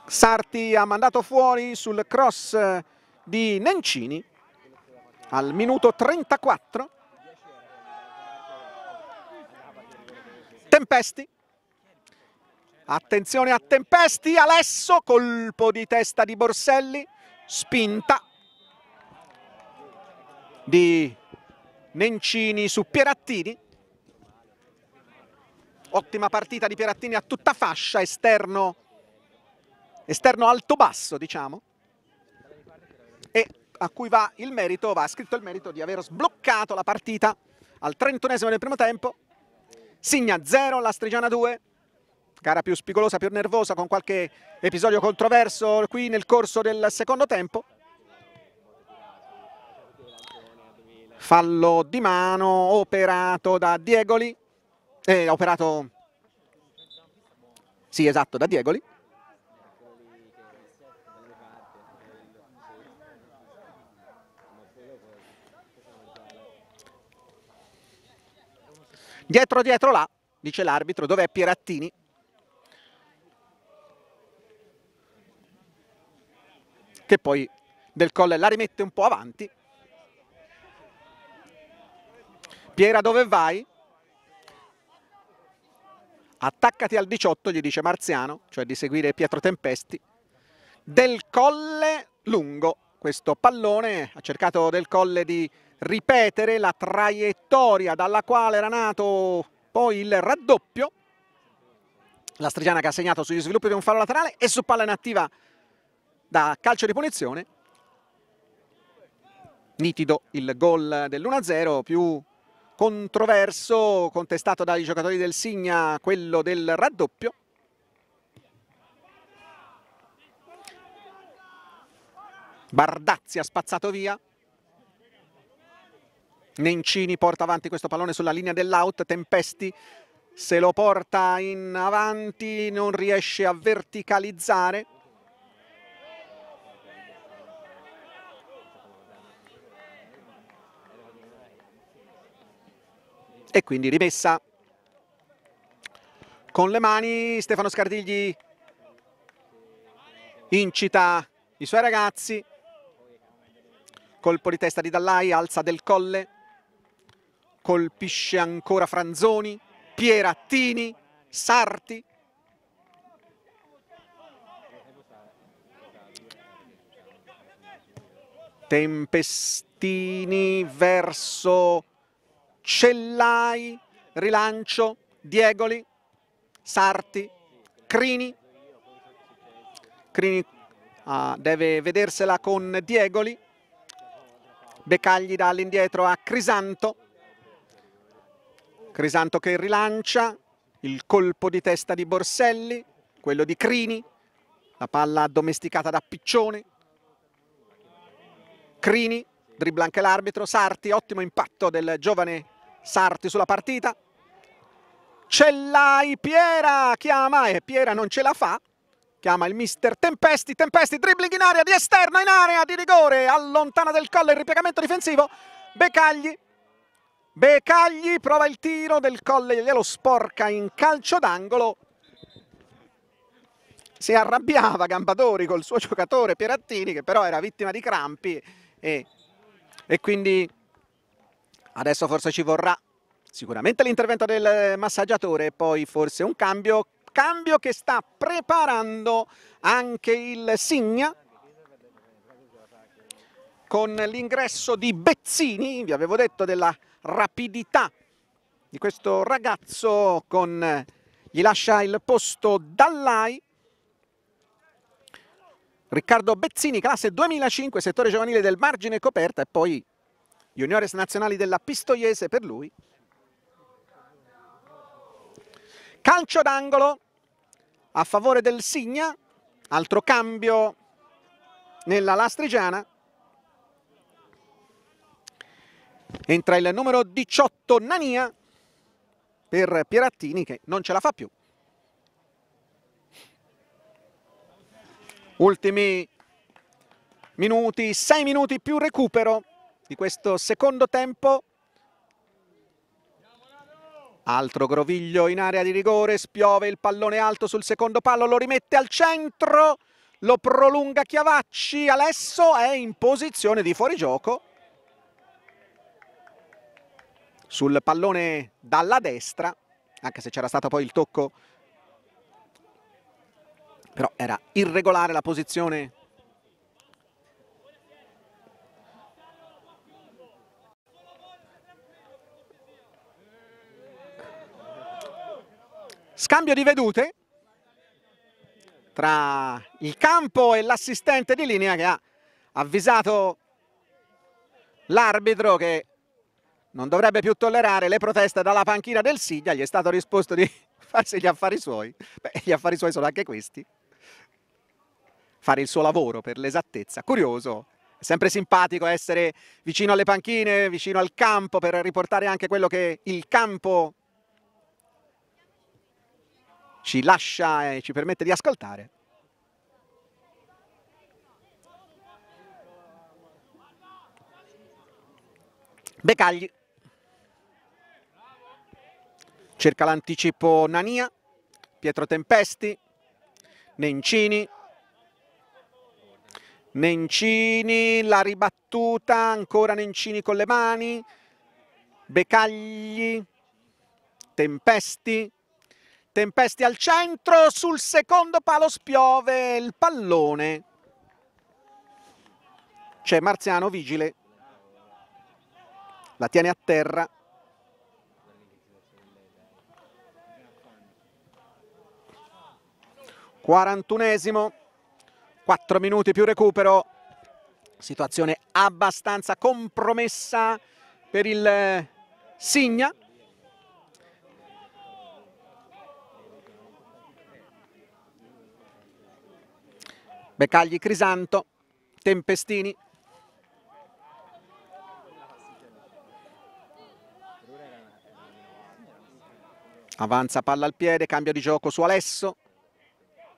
Sarti ha mandato fuori sul cross di Nencini al minuto 34. Tempesti. Attenzione a Tempesti, Alesso, colpo di testa di Borselli, spinta di Nencini su Pierattini. Ottima partita di Pierattini a tutta fascia, esterno, esterno alto-basso diciamo. E a cui va il merito, va scritto il merito di aver sbloccato la partita al trentunesimo del primo tempo Signa 0, Lastrigiana 2. Gara più spigolosa, più nervosa, con qualche episodio controverso qui nel corso del secondo tempo. Fallo di mano operato da Diegoli. Eh, operato... Sì, esatto, da Diegoli. Dietro, dietro là, dice l'arbitro, dov'è Pierattini? Che poi del Colle la rimette un po' avanti. Piera dove vai? attaccati al 18 gli dice Marziano, cioè di seguire Pietro Tempesti, del Colle lungo questo pallone, ha cercato Del Colle di ripetere la traiettoria dalla quale era nato poi il raddoppio. La Strigiana che ha segnato sugli sviluppi di un fallo laterale e su palla inattiva da calcio di punizione. Nitido il gol dell'1-0, più controverso, contestato dai giocatori del Signa, quello del raddoppio. Bardazzi ha spazzato via. Nencini porta avanti questo pallone sulla linea dell'out, Tempesti se lo porta in avanti, non riesce a verticalizzare. E quindi rimessa con le mani, Stefano Scardigli incita i suoi ragazzi colpo di testa di Dallai, alza del colle, colpisce ancora Franzoni, Pierattini, Sarti. Tempestini verso Cellai, rilancio, Diegoli, Sarti, Crini. Crini ah, deve vedersela con Diegoli. Becagli dà all'indietro a Crisanto. Crisanto che rilancia, il colpo di testa di Borselli, quello di Crini, la palla addomesticata da Piccione. Crini, dribbla anche l'arbitro, Sarti, ottimo impatto del giovane Sarti sulla partita. Ce l'hai Piera, chiama e Piera non ce la fa chiama il mister Tempesti, Tempesti, dribbling in area, di esterno in area, di rigore, allontana del collo il ripiegamento difensivo, Becagli, Becagli prova il tiro del colle, glielo sporca in calcio d'angolo, si arrabbiava Gambadori col suo giocatore Pierattini che però era vittima di crampi e, e quindi adesso forse ci vorrà sicuramente l'intervento del massaggiatore e poi forse un cambio cambio che sta preparando anche il Signa con l'ingresso di Bezzini, vi avevo detto della rapidità di questo ragazzo con gli lascia il posto Dallai Riccardo Bezzini, classe 2005, settore giovanile del margine coperta e poi juniores nazionali della Pistoiese per lui Calcio d'angolo a favore del Signa, altro cambio nella Lastrigiana. Entra il numero 18 Nania per Pierattini che non ce la fa più. Ultimi minuti, 6 minuti più recupero di questo secondo tempo Altro groviglio in area di rigore, spiove il pallone alto sul secondo palo, lo rimette al centro, lo prolunga Chiavacci, Alesso è in posizione di fuorigioco. Sul pallone dalla destra, anche se c'era stato poi il tocco, però era irregolare la posizione Scambio di vedute tra il campo e l'assistente di linea che ha avvisato l'arbitro che non dovrebbe più tollerare le proteste dalla panchina del Siglia, gli è stato risposto di farsi gli affari suoi. Beh, gli affari suoi sono anche questi. Fare il suo lavoro per l'esattezza. Curioso, è sempre simpatico essere vicino alle panchine, vicino al campo per riportare anche quello che il campo ci lascia e ci permette di ascoltare. Becagli cerca l'anticipo Nania, Pietro Tempesti, Nencini, Nencini, la ribattuta, ancora Nencini con le mani, Becagli, Tempesti, Tempesti al centro, sul secondo palo spiove il pallone. C'è Marziano vigile. La tiene a terra. Quarantunesimo, 4 minuti più recupero. Situazione abbastanza compromessa per il eh, Signa Beccagli Crisanto, Tempestini. Avanza palla al piede, cambio di gioco su Alesso.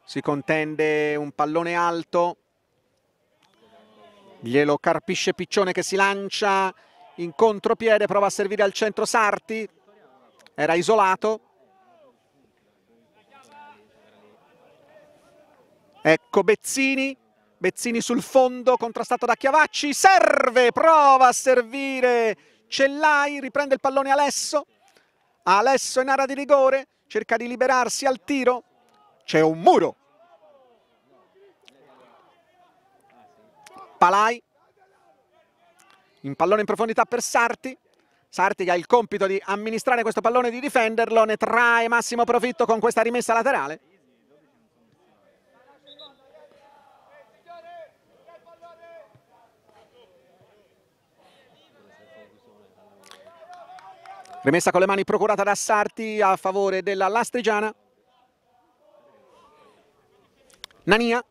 Si contende un pallone alto. Glielo carpisce Piccione che si lancia in contropiede, prova a servire al centro Sarti. Era isolato, Ecco Bezzini, Bezzini sul fondo, contrastato da Chiavacci, serve, prova a servire Cellai, riprende il pallone Alesso, Alesso in area di rigore, cerca di liberarsi al tiro, c'è un muro. Palai, in pallone in profondità per Sarti, Sarti che ha il compito di amministrare questo pallone di difenderlo, ne trae massimo profitto con questa rimessa laterale. Rimessa con le mani procurata da Sarti a favore della Lastrigiana. Nania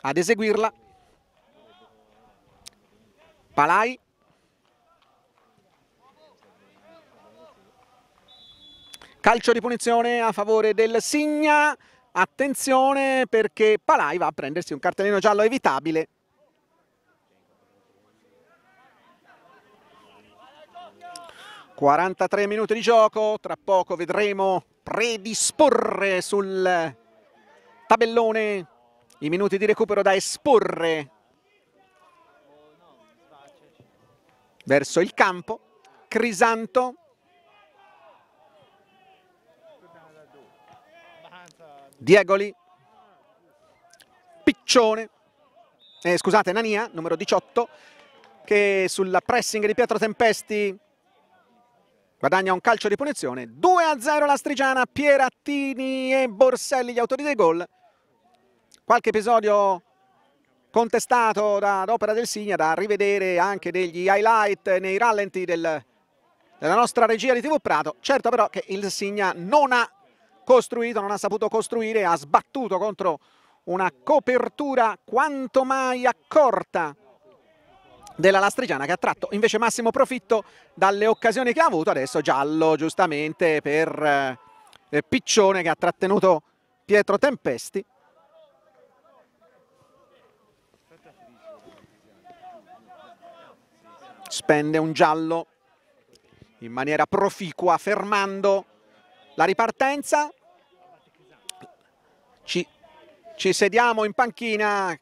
ad eseguirla. Palai. Calcio di punizione a favore del Signa. Attenzione perché Palai va a prendersi un cartellino giallo evitabile. 43 minuti di gioco, tra poco vedremo predisporre sul tabellone i minuti di recupero da esporre verso il campo. Crisanto Diegoli Piccione eh, scusate Nania numero 18 che sulla pressing di Pietro Tempesti Guadagna un calcio di punizione. 2-0 la Strigiana, Pierattini e Borselli gli autori dei gol. Qualche episodio contestato da, ad opera del Signa, da rivedere anche degli highlight nei rallenti del, della nostra regia di TV Prato. Certo però che il Signa non ha costruito, non ha saputo costruire, ha sbattuto contro una copertura quanto mai accorta della Lastrigiana che ha tratto invece massimo profitto dalle occasioni che ha avuto, adesso giallo giustamente per eh, Piccione che ha trattenuto Pietro Tempesti. Spende un giallo in maniera proficua fermando la ripartenza. Ci, ci sediamo in panchina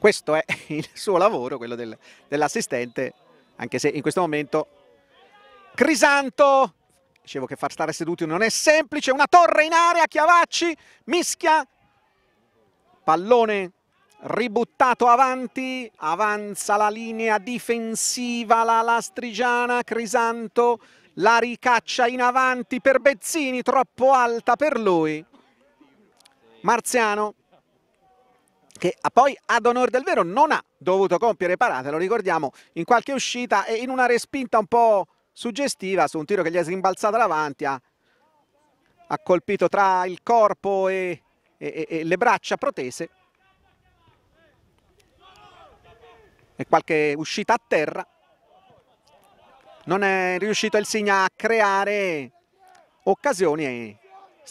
questo è il suo lavoro, quello del, dell'assistente, anche se in questo momento Crisanto, dicevo che far stare seduti non è semplice, una torre in area, Chiavacci, mischia, pallone ributtato avanti, avanza la linea difensiva la Lastrigiana, Crisanto la ricaccia in avanti per Bezzini, troppo alta per lui. Marziano che poi ad onore del vero non ha dovuto compiere parate, lo ricordiamo, in qualche uscita e in una respinta un po' suggestiva su un tiro che gli è rimbalzato davanti, ha, ha colpito tra il corpo e, e, e, le braccia protese e qualche uscita a terra. Non è riuscito il Signa a creare occasioni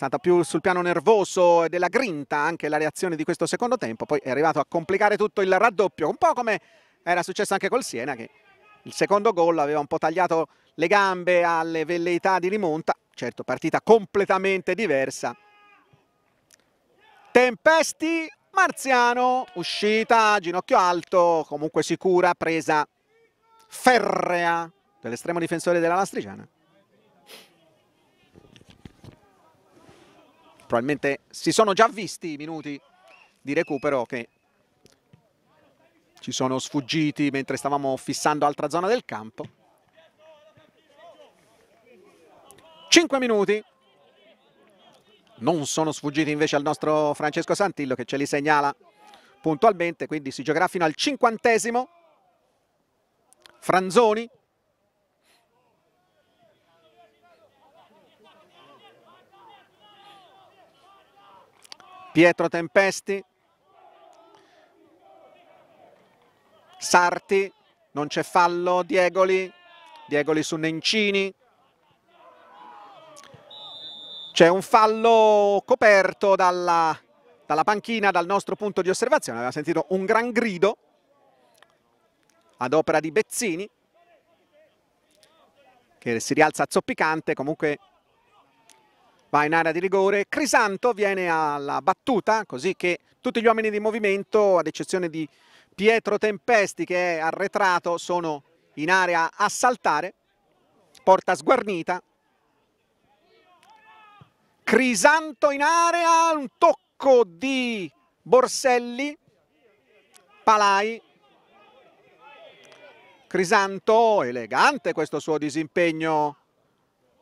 stata più sul piano nervoso e della grinta anche la reazione di questo secondo tempo, poi è arrivato a complicare tutto il raddoppio, un po' come era successo anche col Siena che il secondo gol aveva un po' tagliato le gambe alle velleità di rimonta, certo partita completamente diversa. Tempesti, Marziano, uscita, ginocchio alto, comunque sicura, presa ferrea dell'estremo difensore della Lastrigiana. Probabilmente si sono già visti i minuti di recupero che ci sono sfuggiti mentre stavamo fissando altra zona del campo. 5 minuti. Non sono sfuggiti invece al nostro Francesco Santillo che ce li segnala puntualmente, quindi si giocherà fino al cinquantesimo. Franzoni Pietro Tempesti, Sarti, non c'è fallo, Diegoli, Diegoli su Nencini. C'è un fallo coperto dalla, dalla panchina, dal nostro punto di osservazione, aveva sentito un gran grido ad opera di Bezzini che si rialza zoppicante, comunque va in area di rigore, Crisanto viene alla battuta, così che tutti gli uomini di movimento, ad eccezione di Pietro Tempesti che è arretrato, sono in area a saltare, porta sguarnita, Crisanto in area, un tocco di Borselli, Palai, Crisanto, elegante questo suo disimpegno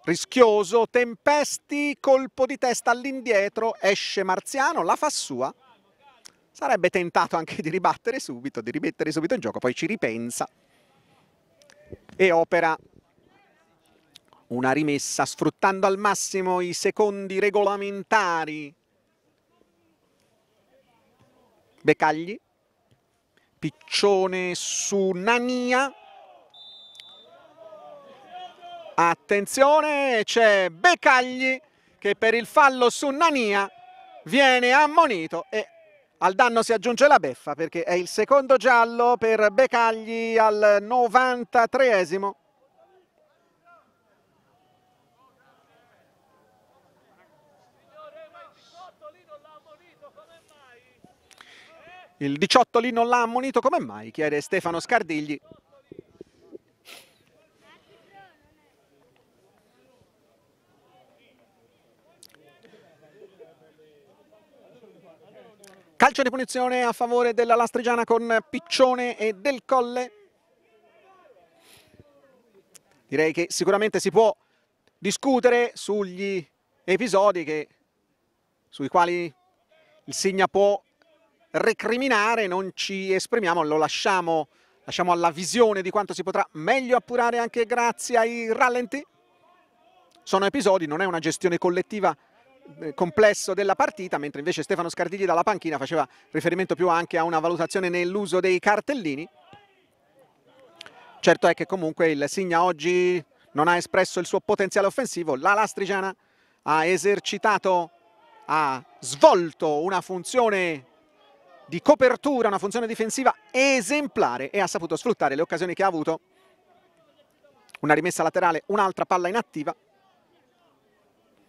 rischioso, Tempesti, colpo di testa all'indietro, esce Marziano, la fa sua. Sarebbe tentato anche di ribattere subito, di rimettere subito in gioco, poi ci ripensa e opera una rimessa sfruttando al massimo i secondi regolamentari. Beccagli, piccione su Nania, Attenzione, c'è Beccagli che per il fallo su Nania viene ammonito e al danno si aggiunge la beffa perché è il secondo giallo per Becagli al 93esimo. Il 18 lì non l'ha ammonito come mai, chiede Stefano Scardigli. Calcio di punizione a favore della Lastrigiana con Piccione e Del Colle. Direi che sicuramente si può discutere sugli episodi che, sui quali il Signa può recriminare, non ci esprimiamo, lo lasciamo, lasciamo alla visione di quanto si potrà meglio appurare anche grazie ai rallenti. Sono episodi, non è una gestione collettiva eh, complesso della partita, mentre invece Stefano Scardigli dalla panchina faceva riferimento più anche a una valutazione nell'uso dei cartellini. Certo è che comunque il Signa oggi non ha espresso il suo potenziale offensivo, la Lastrigiana ha esercitato, ha svolto una funzione di copertura, una funzione difensiva esemplare e ha saputo sfruttare le occasioni che ha avuto. Una rimessa laterale, un'altra palla inattiva,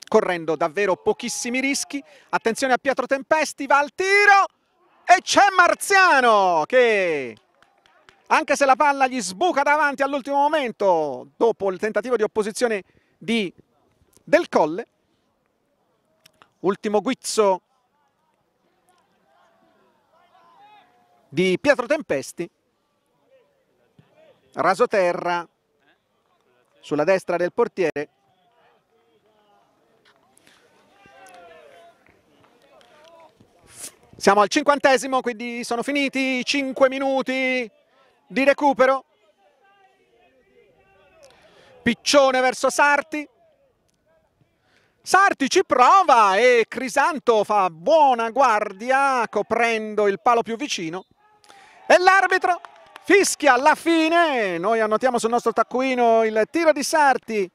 correndo davvero pochissimi rischi. Attenzione a Pietro Tempesti, va al tiro e c'è Marziano che anche se la palla gli sbuca davanti all'ultimo momento dopo il tentativo di opposizione di Del Colle. Ultimo guizzo di Pietro Tempesti. Raso terra sulla destra del portiere Siamo al cinquantesimo, quindi sono finiti 5 minuti di recupero. Piccione verso Sarti. Sarti ci prova e Crisanto fa buona guardia coprendo il palo più vicino. E l'arbitro fischia alla fine. Noi annotiamo sul nostro taccuino il tiro di Sarti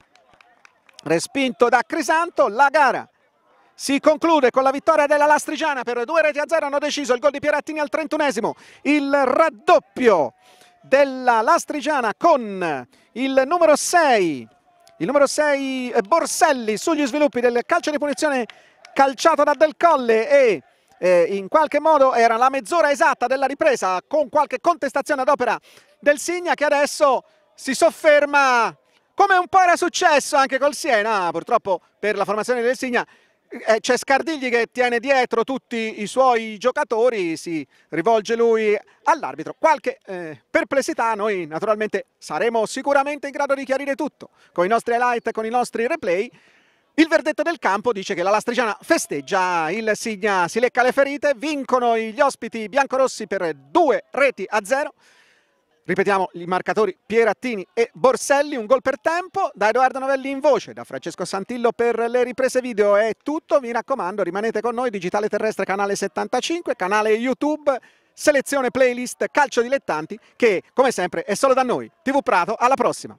respinto da Crisanto. La gara si conclude con la vittoria della Lastrigiana per due reti a zero, hanno deciso il gol di Pierattini al trentunesimo, il raddoppio della Lastrigiana con il numero 6, il numero 6 eh, Borselli sugli sviluppi del calcio di punizione calciato da Del Colle e eh, in qualche modo era la mezz'ora esatta della ripresa con qualche contestazione ad opera del Signa che adesso si sofferma come un po' era successo anche col Siena, purtroppo per la formazione del Signa eh, c'è Scardigli che tiene dietro tutti i suoi giocatori, si rivolge lui all'arbitro. Qualche eh, perplessità, noi naturalmente saremo sicuramente in grado di chiarire tutto con i nostri highlight, con i nostri replay. Il verdetto del campo dice che la Lastrigiana festeggia, il Signa si lecca le ferite, vincono gli ospiti biancorossi per due reti a zero. Ripetiamo i marcatori Pierattini e Borselli, un gol per tempo, da Edoardo Novelli in voce, da Francesco Santillo per le riprese video è tutto, mi raccomando rimanete con noi, Digitale Terrestre canale 75, canale YouTube, selezione playlist calcio dilettanti che come sempre è solo da noi. TV Prato, alla prossima!